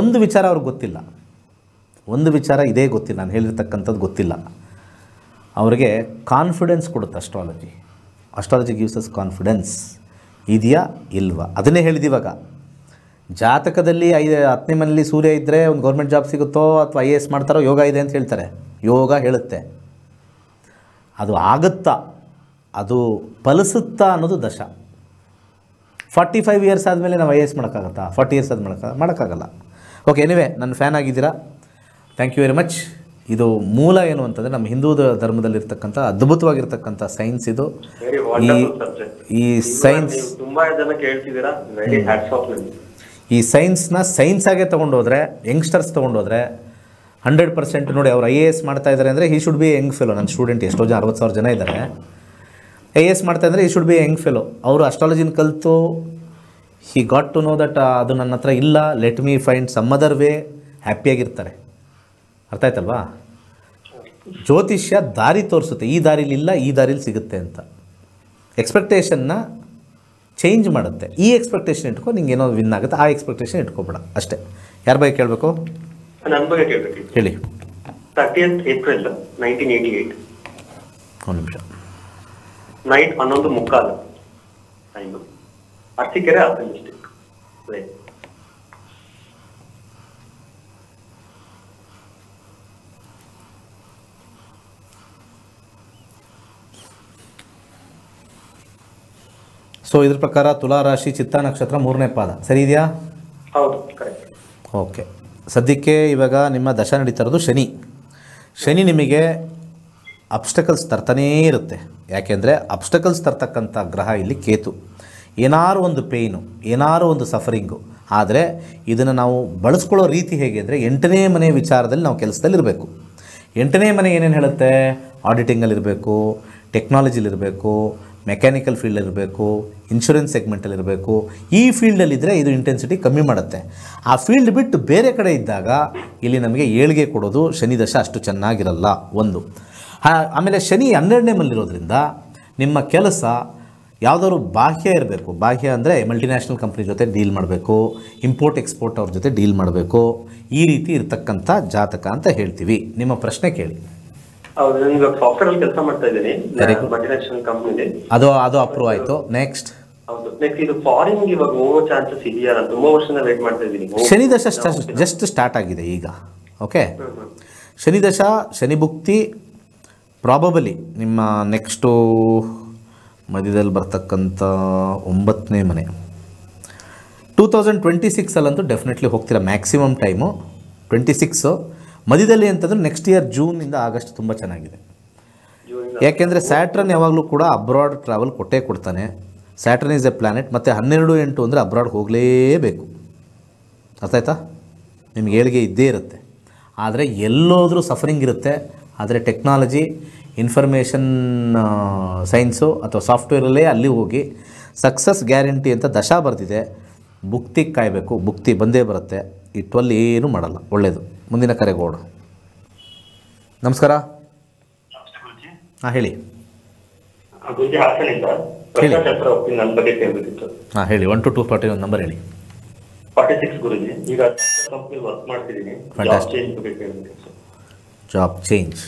ಒಂದು ವಿಚಾರ ಅವ್ರಿಗೆ ಗೊತ್ತಿಲ್ಲ ಒಂದು ವಿಚಾರ ಇದೇ ಗೊತ್ತಿಲ್ಲ ನಾನು ಹೇಳಿರ್ತಕ್ಕಂಥದ್ದು ಗೊತ್ತಿಲ್ಲ ಅವರಿಗೆ ಕಾನ್ಫಿಡೆನ್ಸ್ ಕೊಡುತ್ತೆ astrology astrology gives us confidence ಇದೆಯಾ ಇಲ್ವಾ ಅದನ್ನೇ ಹೇಳಿದಿವಾಗ ಜಾತಕದಲ್ಲಿ ಐದು ಹತ್ತನೇ ಮನೆಯಲ್ಲಿ ಸೂರ್ಯ ಇದ್ದರೆ ಒಂದು ಗೌರ್ಮೆಂಟ್ ಜಾಬ್ ಸಿಗುತ್ತೋ ಅಥವಾ ಐ ಎ ಎಸ್ ಮಾಡ್ತಾರೋ ಯೋಗ ಇದೆ ಅಂತ ಹೇಳ್ತಾರೆ ಯೋಗ ಹೇಳುತ್ತೆ ಅದು ಆಗುತ್ತಾ ಅದು ಫಲಿಸುತ್ತಾ ಅನ್ನೋದು ದಶ ಫಾರ್ಟಿ ಫೈವ್ ಇಯರ್ಸ್ ಆದಮೇಲೆ ನಾವು ಐ ಎ ಎಸ್ ಮಾಡೋಕ್ಕಾಗತ್ತಾ ಫಾರ್ಟಿ ಇಯರ್ಸ್ ಆದ ಮಾಡೋಕ್ಕ ಮಾಡೋಕ್ಕಾಗಲ್ಲ ಓಕೆ ಎನಿವೆ ನನ್ನ ಫ್ಯಾನ್ ಆಗಿದ್ದೀರಾ ಥ್ಯಾಂಕ್ ಯು ವೆರಿ ಮಚ್ ಇದು ಮೂಲ ಏನು ಅಂತಂದರೆ ನಮ್ಮ ಹಿಂದೂ ಧರ್ಮದಲ್ಲಿರ್ತಕ್ಕಂಥ ಅದ್ಭುತವಾಗಿರ್ತಕ್ಕಂಥ ಸೈನ್ಸ್ ಇದು ಈ ಈ ಸೈನ್ಸ್ ತುಂಬ ಜನ ಕೇಳ್ತಿದ್ದೀರಾ ಈ ಸೈನ್ಸ್ನ ಸೈನ್ಸಾಗೆ ತೊಗೊಂಡೋದ್ರೆ ಯಂಗ್ಸ್ಟರ್ಸ್ ತೊಗೊಂಡೋದ್ರೆ ಹಂಡ್ರೆಡ್ ಪರ್ಸೆಂಟ್ ನೋಡಿ ಅವ್ರು ಐ ಎ ಎಸ್ ಮಾಡ್ತಾ ಇದ್ದಾರೆ ಅಂದರೆ ಈ ಶುಡ್ ಬಿ ಯಂಗ್ ಫೆಲೋ ನನ್ನ ಸ್ಟೂಡೆಂಟ್ ಎಷ್ಟೋ ಜನ ಅರವತ್ತು ಸಾವಿರ ಜನ ಇದ್ದಾರೆ ಐ ಎ ಎಸ್ ಮಾಡ್ತಾ ಇದ್ದಾರೆ ಈ ಶುಡ್ ಬಿ ಯಂಗ್ ಫೆಲೋ ಅವರು ಅಸ್ಟ್ರಾಲಜಿನ ಕಲಿತು he got to know that ಅದು ನನ್ನ ಹತ್ರ ಇಲ್ಲ let me find some other way ಹ್ಯಾಪಿಯಾಗಿರ್ತಾರೆ ಅರ್ಥ ಆಯ್ತಲ್ವಾ ಜ್ಯೋತಿಷ್ಯ ದಾರಿ ತೋರಿಸುತ್ತೆ ಈ ಇಲ್ಲ ಈ ದಾರಿಲಿ ಸಿಗುತ್ತೆ ಅಂತ ಎಕ್ಸ್ಪೆಕ್ಟೇಷನ್ನ ಚೇಂಜ್ ಮಾಡುತ್ತೆ ಈ ಎಕ್ಸ್ಪೆಕ್ಟೇಷನ್ ಇಟ್ಕೊ ನಿಂಗೆ ಏನೋ ವಿನ್ ಆಗುತ್ತೆ ಆ ಎಕ್ಸ್ಪೆಕ್ಟೇಷನ್ ಇಟ್ಕೊಬೇಡ ಅಷ್ಟೇ ಯಾರ ಬಗ್ಗೆ ಕೇಳಬೇಕು ನನ್ನ ಬಗ್ಗೆ ಕೇಳಬೇಕು ಹೇಳಿ thirtieth April nineteen eighty eight ಒಂದು ನಿಮಿಷ ನೈಟ್ ಹನ್ನೊಂದು ಮುಕ್ಕಾಲು time Arsikere Hassan district right so ಇದ್ರ ಪ್ರಕಾರ ತುಲಾ ರಾಶಿ ಚಿತ್ತ ನಕ್ಷತ್ರ ಮೂರನೇ ಪಾದ ಸರಿ ಇದೆಯಾ ಹೌದು ಕರೆಕ್ಟ್ ಓಕೆ ಸದ್ಯಕ್ಕೆ ಇವಾಗ ನಿಮ್ಮ ದಶ ನಡೀತಾ ಇರೋದು ಶನಿ ಶನಿ ನಿಮಗೆ ಅಬ್ಸ್ಟಕಲ್ಸ್ ತರ್ತಾನೇ ಇರುತ್ತೆ ಯಾಕೆಂದರೆ ಅಬ್ಸ್ಟಕಲ್ಸ್ ತರ್ತಕ್ಕಂಥ ಗ್ರಹ ಇಲ್ಲಿ ಕೇತು ಏನಾರು ಒಂದು ಪೇಯ್ನು ಏನಾರು ಒಂದು ಸಫರಿಂಗು ಆದರೆ ಇದನ್ನು ನಾವು ಬಳಸ್ಕೊಳ್ಳೋ ರೀತಿ ಹೇಗೆ ಅಂದರೆ ಎಂಟನೇ ಮನೆ ವಿಚಾರದಲ್ಲಿ ನಾವು ಕೆಲಸದಲ್ಲಿರಬೇಕು ಎಂಟನೇ ಮನೆ ಏನೇನು ಹೇಳುತ್ತೆ ಆಡಿಟಿಂಗಲ್ಲಿರಬೇಕು ಟೆಕ್ನಾಲಜಿಲಿರಬೇಕು ಮೆಕ್ಯಾನಿಕಲ್ ಫೀಲ್ಡಲ್ಲಿರಬೇಕು ಇನ್ಶೂರೆನ್ಸ್ ಸೆಗ್ಮೆಂಟಲ್ಲಿರಬೇಕು ಈ ಫೀಲ್ಡಲ್ಲಿದ್ದರೆ ಇದು ಇಂಟೆನ್ಸಿಟಿ ಕಮ್ಮಿ ಮಾಡುತ್ತೆ ಆ ಫೀಲ್ಡ್ ಬಿಟ್ಟು ಬೇರೆ ಕಡೆ ಇದ್ದಾಗ ಇಲ್ಲಿ ನಮಗೆ ಏಳಿಗೆ ಕೊಡೋದು ಶನಿ ದಶ ಅಷ್ಟು ಚೆನ್ನಾಗಿರಲ್ಲ ಒಂದು ಆಮೇಲೆ ಶನಿ ಹನ್ನೆರಡನೇ ಮಲ್ಲಿರೋದ್ರಿಂದ ನಿಮ್ಮ ಕೆಲಸ ಯಾವುದಾದ್ರು ಬಾಹ್ಯ ಇರಬೇಕು ಬಾಹ್ಯ ಅಂದರೆ ಮಲ್ಟಿನ್ಯಾಷನಲ್ ಕಂಪ್ನಿ ಜೊತೆ ಡೀಲ್ ಮಾಡಬೇಕು ಇಂಪೋರ್ಟ್ ಎಕ್ಸ್ಪೋರ್ಟ್ ಅವ್ರ ಜೊತೆ ಡೀಲ್ ಮಾಡಬೇಕು ಈ ರೀತಿ ಇರತಕ್ಕಂಥ ಜಾತಕ ಅಂತ ಹೇಳ್ತೀವಿ ನಿಮ್ಮ ಪ್ರಶ್ನೆ ಕೇಳಿ ಅದು ಅದು ಅಪ್ರೂವ್ ಆಯ್ತು ನೆಕ್ಸ್ಟ್ ಶನಿ ದಶ ಜಸ್ಟ್ ಸ್ಟಾರ್ಟ್ ಆಗಿದೆ ಈಗ ಓಕೆ ಶನಿ ದಶ ಶನಿ ಭುಕ್ತಿ ಪ್ರಾಬಬಲಿ ನಿಮ್ಮ ನೆಕ್ಸ್ಟು ಮಧ್ಯದಲ್ಲಿ ಬರ್ತಕ್ಕಂಥ ಒಂಬತ್ತನೇ ಮನೆ ಟೂ ತೌಸಂಡ್ ಟ್ವೆಂಟಿ ಸಿಕ್ಸಲ್ಲಂತೂ ಡೆಫಿನೆಟ್ಲಿ ಹೋಗ್ತೀರಾ ಮ್ಯಾಕ್ಸಿಮಮ್ ಟೈಮು ಟ್ವೆಂಟಿ ಸಿಕ್ಸು ಮಧ್ಯದಲ್ಲಿ ಅಂತಂದ್ರೆ ನೆಕ್ಸ್ಟ್ ಇಯರ್ ಜೂನಿಂದ ಆಗಸ್ಟ್ ತುಂಬ ಚೆನ್ನಾಗಿದೆ ಯಾಕೆಂದರೆ ಸ್ಯಾಟ್ರನ್ ಯಾವಾಗಲೂ ಕೂಡ ಅಬ್ರಾಡ್ ಟ್ರಾವೆಲ್ ಕೊಟ್ಟೇ ಕೊಡ್ತಾನೆ ಸ್ಯಾಟ್ರನ್ ಈಸ್ ಎ ಪ್ಲಾನೆಟ್ ಮತ್ತು ಹನ್ನೆರಡು ಎಂಟು ಅಂದರೆ ಅಬ್ರಾಡ್ ಹೋಗಲೇಬೇಕು ಅರ್ಥ ಆಯ್ತಾ ನಿಮಗೆ ಏಳಿಗೆ ಇದ್ದೇ ಇರುತ್ತೆ ಆದರೆ ಎಲ್ಲೋದ್ರೂ ಸಫರಿಂಗ್ ಇರುತ್ತೆ ಆದರೆ ಟೆಕ್ನಾಲಜಿ ಇನ್ಫಾರ್ಮೇಷನ್ ಸೈನ್ಸು ಅಥವಾ ಸಾಫ್ಟ್ವೇರಲ್ಲೇ ಅಲ್ಲಿ ಹೋಗಿ ಸಕ್ಸಸ್ ಗ್ಯಾರಂಟಿ ಅಂತ ದಶಾ ಬರೆದಿದೆ ಮುಕ್ತಿ ಕಾಯಬೇಕು ಭುಕ್ತಿ ಬಂದೇ ಬರುತ್ತೆ ಇಟ್ಟಲ್ಲಿ ಏನು ಮಾಡಲ್ಲ ಒಳ್ಳೇದು ಮುಂದಿನ ಕರೆಗೆ ಹೋಗೋಣ ನಮಸ್ಕಾರ ಹಾಂ ಹೇಳಿ ಹೇಳಿ ಹಾಂ ಹೇಳಿ ಒನ್ ಟು ಟೂ ಫಾರ್ಟಿ ಒಂದು ನಂಬರ್ ಹೇಳಿ ಫಾರ್ಟಿ ಸಿಕ್ಸ್ ಗುರುಜಿ ಈಗ ವರ್ಕ್ ಮಾಡ್ತಿದ್ದೀನಿ ಜಾಬ್ ಚೇಂಜ್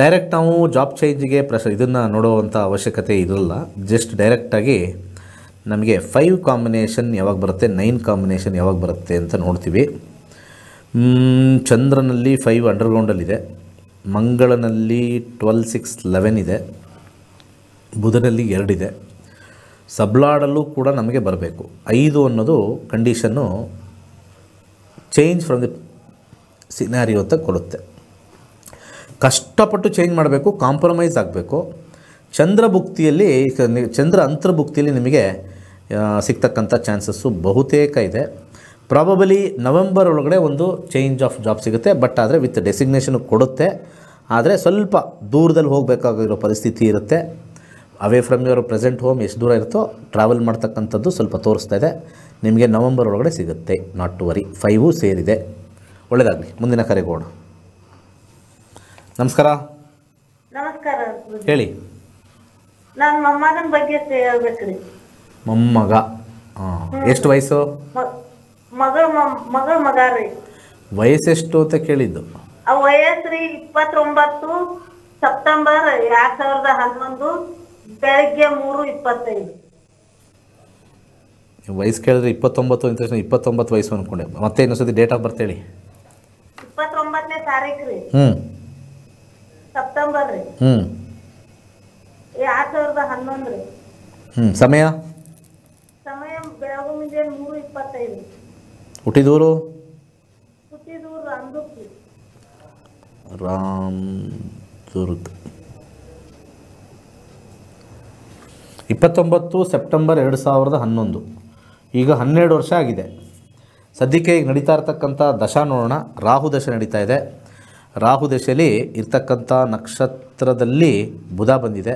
ಡೈರೆಕ್ಟ್ ನಾವು ಜಾಬ್ ಚೇಂಜ್ಗೆ ಪ್ರೆಷರ್ ಇದನ್ನು ನೋಡುವಂಥ ಅವಶ್ಯಕತೆ ಇರಲ್ಲ ಜಸ್ಟ್ ಡೈರೆಕ್ಟಾಗಿ ನಮಗೆ ಫೈವ್ ಕಾಂಬಿನೇಷನ್ ಯಾವಾಗ ಬರುತ್ತೆ ನೈನ್ ಕಾಂಬಿನೇಷನ್ ಯಾವಾಗ ಬರುತ್ತೆ ಅಂತ ನೋಡ್ತೀವಿ ಚಂದ್ರನಲ್ಲಿ ಫೈವ್ ಅಂಡರ್ಗ್ರೌಂಡಲ್ಲಿದೆ ಮಂಗಳನಲ್ಲಿ ಟ್ವೆಲ್ ಸಿಕ್ಸ್ ಲೆವೆನ್ ಇದೆ ಬುಧನಲ್ಲಿ ಎರಡಿದೆ ಸಬ್ಲಾಡಲ್ಲೂ ಕೂಡ ನಮಗೆ ಬರಬೇಕು ಐದು ಅನ್ನೋದು condition change from the scenario ಅಂತ ಕೊಡುತ್ತೆ ಕಷ್ಟಪಟ್ಟು ಚೇಂಜ್ ಮಾಡಬೇಕು ಕಾಂಪ್ರಮೈಸ್ ಆಗಬೇಕು ಚಂದ್ರಭುಕ್ತಿಯಲ್ಲಿ ಚಂದ್ರ ಅಂತರ್ಭುಕ್ತಿಯಲ್ಲಿ ನಿಮಗೆ ಸಿಗ್ತಕ್ಕಂಥ ಚಾನ್ಸಸ್ಸು ಬಹುತೇಕ ಇದೆ ಪ್ರಾಬಬಲಿ ನವೆಂಬರ್ ಒಳಗಡೆ ಒಂದು ಚೇಂಜ್ ಆಫ್ ಜಾಬ್ ಸಿಗುತ್ತೆ ಬಟ್ ಆದರೆ ವಿತ್ ಡೆಸಿಗ್ನೇಷನ್ ಕೊಡುತ್ತೆ ಆದರೆ ಸ್ವಲ್ಪ ದೂರದಲ್ಲಿ ಹೋಗಬೇಕಾಗಿರೋ ಪರಿಸ್ಥಿತಿ ಇರುತ್ತೆ away from your present home ಎಷ್ಟು ದೂರ ಇರುತ್ತೋ ಟ್ರಾವೆಲ್ ಮಾಡ್ತಕ್ಕಂಥದ್ದು ಸ್ವಲ್ಪ ತೋರಿಸ್ತಾ ಇದೆ ನಿಮಗೆ ನವೆಂಬರ್ ಒಳಗಡೆ ಸಿಗುತ್ತೆ ನಾಟ್ ಟು ವರಿ ಫೈವು ಸೇರಿದೆ ಒಳ್ಳೆಯದಾಗಲಿ ಮುಂದಿನ ಕರೆಗೋಣ ನಮಸ್ಕಾರ ನಮಸ್ಕಾರ ಹೇಳಿ ನನ್ನ ಮೊಮ್ಮಗನ ಬಗ್ಗೆ ಹೇಳ್ಬೇಕ್ರಿ ಮೊಮ್ಮಗ ಎಷ್ಟು ವಯಸ್ಸು ಮಗಳ ಮಗಳ ಮಗ ರೀ ವಯಸ್ಸು ಎಷ್ಟು ಅಂತ ಕೇಳಿದ್ದು ಆ ವಯಸ್ಸು ಇಪ್ಪತ್ತೊಂಬತ್ತು ಸೆಪ್ಟೆಂಬರ್ ಎರಡ್ ಸಾವಿರದ ಹನ್ನೊಂದು ಬೆಳಗ್ಗೆ ಮೂರು ಇಪ್ಪತ್ತೈದು ವಯಸ್ಸು ಕೇಳಿದ್ರೆ ಇಪ್ಪತ್ತೊಂಬತ್ತು ಅಂತ ಇಪ್ಪತ್ತೊಂಬತ್ತು ವಯಸ್ಸು ಅನ್ಕೊಂಡೆ ಮತ್ತೆ ಇನ್ನೊಂದ್ಸತಿ ಡೇಟ್ ಆಫ್ ಬರ್ತ್ ಹೇಳಿ ಇಪ್ಪತ್ತೊಂಬತ್ತನೇ ತಾರೀಕು ರೀ ಹ್ಞೂ ಸೆಪ್ಟೆಂಬರ್ ರೀ ಹ್ಞೂ ಸಮಯ ಸಮಯ ಹುಟ್ಟಿದೂರು ರಾಮ್ ದುರ್ಗ್ ಇಪ್ಪತ್ತೊಂಬತ್ತು ಸೆಪ್ಟೆಂಬರ್ ಎರಡು ಸಾವಿರದ ಹನ್ನೊಂದು ಈಗ ಹನ್ನೆರಡು ವರ್ಷ ಆಗಿದೆ ಸದ್ಯಕ್ಕೆ ಈಗ ನಡೀತಾ ಇರ್ತಕ್ಕಂಥ ದಶ ನೋಡೋಣ ರಾಹು ದಶೆ ನಡೀತಾ ಇದೆ ರಾಹು ದಶೆಯಲ್ಲಿ ಇರ್ತಕ್ಕಂಥ ನಕ್ಷತ್ರದಲ್ಲಿ ಬುಧ ಬಂದಿದೆ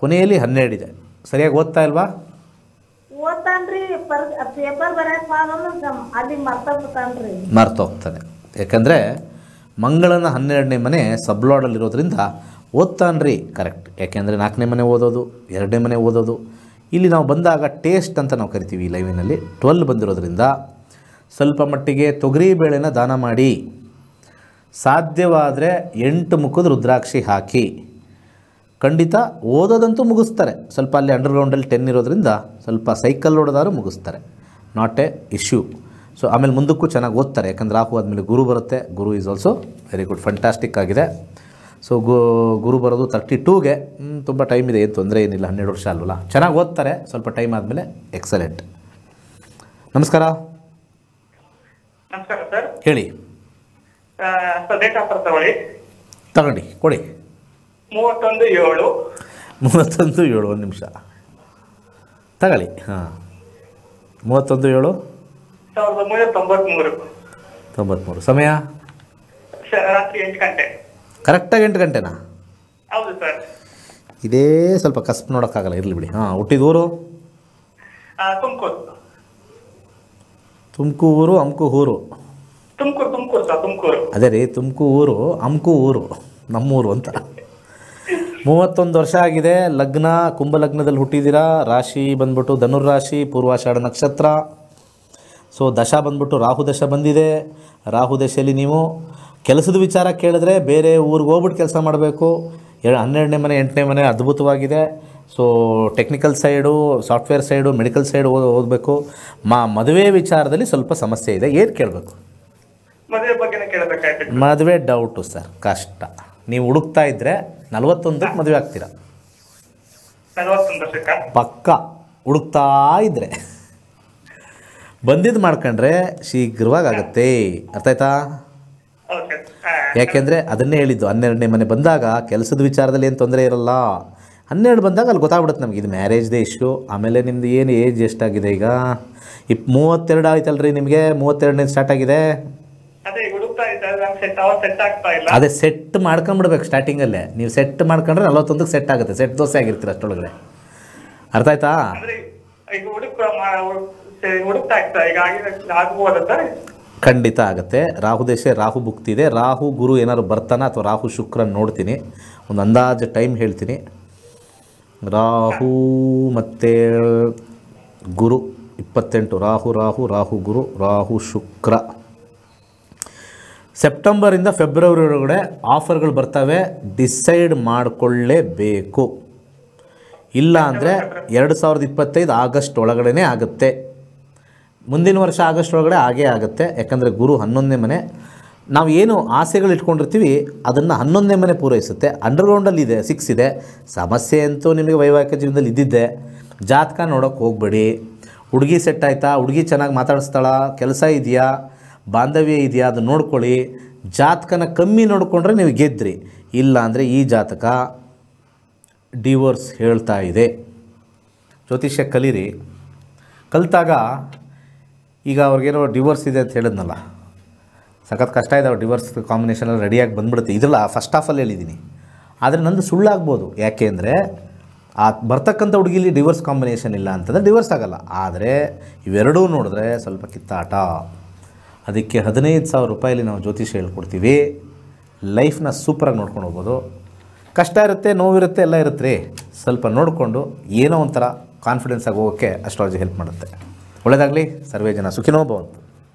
ಕೊನೆಯಲ್ಲಿ ಹನ್ನೆರಡಿದೆ ಸರಿಯಾಗಿ ಓದ್ತಾ ಇಲ್ವಾ ಮರ್ತೋಗ್ತಾನೆ ಯಾಕಂದರೆ ಮಂಗಳನ ಹನ್ನೆರಡನೇ ಮನೆ ಸಬ್ಲಾಡಲ್ಲಿರೋದ್ರಿಂದ ಓದ್ತಾನ್ರಿ ಕರೆಕ್ಟ್ ಯಾಕೆಂದರೆ ನಾಲ್ಕನೇ ಮನೆ ಓದೋದು ಎರಡನೇ ಮನೆ ಓದೋದು ಇಲ್ಲಿ ನಾವು ಬಂದಾಗ ಟೇಸ್ಟ್ ಅಂತ ನಾವು ಕರಿತೀವಿ ಲೈವಿನಲ್ಲಿ ಟ್ವೆಲ್ ಬಂದಿರೋದ್ರಿಂದ ಸ್ವಲ್ಪ ಮಟ್ಟಿಗೆ ತೊಗರಿ ಬೇಳೆನ ದಾನ ಮಾಡಿ ಸಾಧ್ಯವಾದರೆ ಎಂಟು ಮುಖದ ರುದ್ರಾಕ್ಷಿ ಹಾಕಿ ಖಂಡಿತ ಓದೋದಂತೂ ಮುಗಿಸ್ತಾರೆ ಸ್ವಲ್ಪ ಅಲ್ಲಿ ಅಂಡರ್ಗ್ರೌಂಡಲ್ಲಿ ಟೆನ್ ಇರೋದ್ರಿಂದ ಸ್ವಲ್ಪ ಸೈಕಲ್ ನೋಡೋದಾದ್ರೂ ಮುಗಿಸ್ತಾರೆ ನಾಟ್ ಎ ಇಶ್ಯೂ ಸೊ ಆಮೇಲೆ ಮುಂದಕ್ಕೂ ಚೆನ್ನಾಗಿ ಓದ್ತಾರೆ ಯಾಕಂದರೆ ರಾಹು ಆದಮೇಲೆ ಗುರು ಬರುತ್ತೆ Guru is also very good fantastic ಆಗಿದೆ ಸೊ ಗು ಗುರು ಬರೋದು ತರ್ಟಿ ಟೂಗೆ ತುಂಬ ಟೈಮ್ ಇದೆ ಏನು ತೊಂದರೆ ಏನಿಲ್ಲ ಹನ್ನೆರಡು ವರ್ಷ ಅಲ್ವಲ್ಲ ಚೆನ್ನಾಗಿ ಓದ್ತಾರೆ ಸ್ವಲ್ಪ ಟೈಮ್ ಆದಮೇಲೆ ಎಕ್ಸಲೆಂಟ್ ನಮಸ್ಕಾರ ನಮಸ್ಕಾರ ಸರ್ ಹೇಳಿ ತಗೊಳ್ಳಿ ಕೊಡಿ ಮೂವತ್ತೊಂದು ಏಳು ಮೂವತ್ತೊಂದು ಏಳು ಒಂದು ನಿಮಿಷ ತಗೊಳ್ಳಿ ಹಾಂ ಮೂವತ್ತೊಂದು ಏಳು ಸಾವಿರದ ಒಂಬೈನೂರ ತೊಂಬತ್ಮೂರು ತೊಂಬತ್ತ್ಮೂರು ಸಮಯ ರಾತ್ರಿ ಎಂಟು ಗಂಟೆ ಕರೆಕ್ಟಾಗಿ ಎಂಟು ಗಂಟೆನಾ ಹೌದು ಸರ್ ಇದೇ ಸ್ವಲ್ಪ ಕಸ್ಪ್ ನೋಡೋಕ್ಕಾಗಲ್ಲ ಇರಲಿ ಬಿಡಿ ಹಾಂ ಹುಟ್ಟಿದ ಊರು ತುಮಕೂರು ಊರು ಅಮ್ಕು ಊರು ತುಮಕೂರು ತುಮಕೂರು ಸರ್ ತುಮಕೂರು ಅದೇ ರೀ ತುಮಕೂರು ಊರು ಅಮ್ಕು ಊರು ನಮ್ಮೂರು ಅಂತ ಮೂವತ್ತೊಂದು ವರ್ಷ ಆಗಿದೆ ಲಗ್ನ ಕುಂಭ ಲಗ್ನದಲ್ಲಿ ಹುಟ್ಟಿದ್ದೀರಾ ರಾಶಿ ಬಂದ್ಬಿಟ್ಟು ರಾಶಿ ಪೂರ್ವಾಷಾಢ ನಕ್ಷತ್ರ ಸೊ ದಶ ಬಂದ್ಬಿಟ್ಟು ರಾಹು ದಶ ಬಂದಿದೆ ರಾಹು ದಶೆಯಲ್ಲಿ ನೀವು ಕೆಲಸದ ವಿಚಾರ ಕೇಳಿದ್ರೆ ಬೇರೆ ಊರಿಗೆ ಹೋಗ್ಬಿಟ್ಟು ಕೆಲಸ ಮಾಡಬೇಕು ಹನ್ನೆರಡನೇ ಮನೆ ಎಂಟನೇ ಮನೆ ಅದ್ಭುತವಾಗಿದೆ so technical side software side medical side ಓದಬೇಕು ಮಾ ಮದುವೆ ವಿಚಾರದಲ್ಲಿ ಸ್ವಲ್ಪ ಸಮಸ್ಯೆ ಇದೆ ಏನು ಕೇಳಬೇಕು ಮದುವೆ ಡೌಟು ಸರ್ ಕಷ್ಟ ನೀವು ಹುಡುಕ್ತಾ ಇದ್ದರೆ ನಲ್ವತ್ತೊಂದಕ್ಕೆ ಮದುವೆ ಆಗ್ತೀರಾ ಪಕ್ಕ ಹುಡುಕ್ತಾ ಇದ್ರೆ ಬಂದಿದ್ದು ಮಾಡ್ಕೊಂಡ್ರೆ ಶೀಘ್ರವಾಗಿ ಆಗುತ್ತೆ ಅರ್ಥ ಆಯ್ತಾ ಯಾಕೆಂದರೆ ಅದನ್ನೇ ಹೇಳಿದ್ದು ಹನ್ನೆರಡನೇ ಮನೆ ಬಂದಾಗ ಕೆಲಸದ ವಿಚಾರದಲ್ಲಿ ಏನು ತೊಂದರೆ ಇರಲ್ಲ ಹನ್ನೆರಡು ಬಂದಾಗ ಅಲ್ಲಿ ಗೊತ್ತಾಗ್ಬಿಡುತ್ತೆ ನಮಗೆ ಇದು ಮ್ಯಾರೇಜ್ದೇ ಇಶ್ಯೂ ಆಮೇಲೆ ನಿಮ್ಮದು ಏನು ಏಜ್ ಎಷ್ಟಾಗಿದೆ ಈಗ ಇಪ್ಪ ಮೂವತ್ತೆರಡು ಆಯ್ತಲ್ರಿ ನಿಮಗೆ ಮೂವತ್ತೆರಡನೇ ಸ್ಟಾರ್ಟ್ ಆಗಿದೆ ಅದೇ ಸೆಟ್ ಮಾಡ್ಕೊಂಡ್ಬಿಡ್ಬೇಕು ಸ್ಟಾರ್ಟಿಂಗಲ್ಲೇ ನೀವು ಸೆಟ್ ಮಾಡ್ಕೊಂಡ್ರೆ ನಲವತ್ತೊಂದಕ್ಕೆ ಸೆಟ್ ಆಗುತ್ತೆ ಸೆಟ್ ದೋಸೆ ಆಗಿರ್ತೀರ ಅಷ್ಟೊಳಗಡೆ ಅರ್ಥ ಆಯ್ತಾ ಖಂಡಿತ ಆಗುತ್ತೆ ರಾಹು ದೇಶ ರಾಹು ಭುಕ್ತಿ ಇದೆ ರಾಹು ಗುರು ಏನಾದ್ರು ಬರ್ತಾನ ಅಥವಾ ರಾಹು ಶುಕ್ರನ್ ನೋಡ್ತೀನಿ ಒಂದು ಅಂದಾಜು ಟೈಮ್ ಹೇಳ್ತೀನಿ ರಾಹು ಮತ್ತು ಗುರು ಇಪ್ಪತ್ತೆಂಟು ರಾಹು ರಾಹು ರಾಹು ಗುರು ರಾಹು ಶುಕ್ರ ಸೆಪ್ಟೆಂಬರಿಂದ ಫೆಬ್ರವರಿ ಒಳಗಡೆ ಆಫರ್ಗಳು ಬರ್ತವೆ ಡಿಸೈಡ್ ಮಾಡಿಕೊಳ್ಳೇಬೇಕು ಇಲ್ಲ ಅಂದರೆ ಎರಡು ಸಾವಿರದ ಇಪ್ಪತ್ತೈದು ಆಗಸ್ಟ್ ಒಳಗಡೆ ಆಗುತ್ತೆ ಮುಂದಿನ ವರ್ಷ ಆಗಸ್ಟ್ ಒಳಗಡೆ ಹಾಗೇ ಆಗುತ್ತೆ ಯಾಕಂದರೆ ಗುರು ಹನ್ನೊಂದನೇ ಮನೆ ನಾವು ಏನು ಆಸೆಗಳು ಇಟ್ಕೊಂಡಿರ್ತೀವಿ ಅದನ್ನು ಹನ್ನೊಂದನೇ ಮನೆ ಪೂರೈಸುತ್ತೆ ಅಂಡರ್ಗ್ರೌಂಡಲ್ಲಿ ಇದೆ ಸಿಕ್ಸ್ ಇದೆ ಸಮಸ್ಯೆ ಅಂತೂ ನಿಮಗೆ ವೈವಾಹಿಕ ಜೀವನದಲ್ಲಿ ಇದ್ದಿದ್ದೆ ಜಾತಕ ನೋಡೋಕ್ಕೆ ಹೋಗಬೇಡಿ ಹುಡುಗಿ ಸೆಟ್ ಆಯಿತಾ ಹುಡುಗಿ ಚೆನ್ನಾಗಿ ಮಾತಾಡಿಸ್ತಾಳ ಕೆಲಸ ಇದೆಯಾ ಬಾಂಧವ್ಯ ಇದೆಯಾ ಅದು ನೋಡ್ಕೊಳ್ಳಿ ಜಾತಕನ ಕಮ್ಮಿ ನೋಡಿಕೊಂಡ್ರೆ ನೀವು ಗೆದ್ರಿ ಇಲ್ಲ ಅಂದರೆ ಈ ಜಾತಕ ಡಿವೋರ್ಸ್ ಹೇಳ್ತಾ ಇದೆ ಜ್ಯೋತಿಷ್ಯ ಕಲೀರಿ ಕಲಿತಾಗ ಈಗ ಅವ್ರಿಗೇನೋ ಡಿವೋರ್ಸ್ ಇದೆ ಅಂತ ಹೇಳಿದ್ನಲ್ಲ ಸಖತ್ ಕಷ್ಟ ಇದೆ ಅವ್ರು ಡಿವೋರ್ಸ್ ಎಲ್ಲ ರೆಡಿಯಾಗಿ ಬಂದುಬಿಡುತ್ತೆ ಇದೆಲ್ಲ ಫಸ್ಟ್ ಆಫಲ್ಲಿ ಹೇಳಿದ್ದೀನಿ ಆದರೆ ನಂದು ಸುಳ್ಳಾಗ್ಬೋದು ಯಾಕೆ ಅಂದರೆ ಆ ಬರ್ತಕ್ಕಂಥ ಹುಡುಗಿಲಿ ಡಿವೋರ್ಸ್ ಕಾಂಬಿನೇಷನ್ ಇಲ್ಲ ಅಂತಂದರೆ ಡಿವೋರ್ಸ್ ಆಗಲ್ಲ ಆದರೆ ಇವೆರಡೂ ನೋಡಿದ್ರೆ ಸ್ವಲ್ಪ ಕಿತ್ತಾಟ ಅದಕ್ಕೆ ಹದಿನೈದು ಸಾವಿರ ರೂಪಾಯಲ್ಲಿ ನಾವು ಜ್ಯೋತಿಷ್ಯ ಹೇಳ್ಕೊಡ್ತೀವಿ ಲೈಫ್ನ ಸೂಪರಾಗಿ ನೋಡ್ಕೊಂಡು ಹೋಗ್ಬೋದು ಕಷ್ಟ ಇರುತ್ತೆ ನೋವಿರುತ್ತೆ ಎಲ್ಲ ಇರುತ್ತೆ ರೀ ಸ್ವಲ್ಪ ನೋಡಿಕೊಂಡು ಏನೋ ಒಂಥರ ಕಾನ್ಫಿಡೆನ್ಸ್ ಆಗಿ ಹೋಗೋಕ್ಕೆ ಅಸ್ಟ್ರಾಲಜಿ ಹೆಲ್ಪ್ ಮಾಡುತ್ತೆ ಒಳ್ಳೆಯದಾಗಲಿ ಸರ್ವೇ ಜನ ಸುಖಿನೋ ಭವಂತು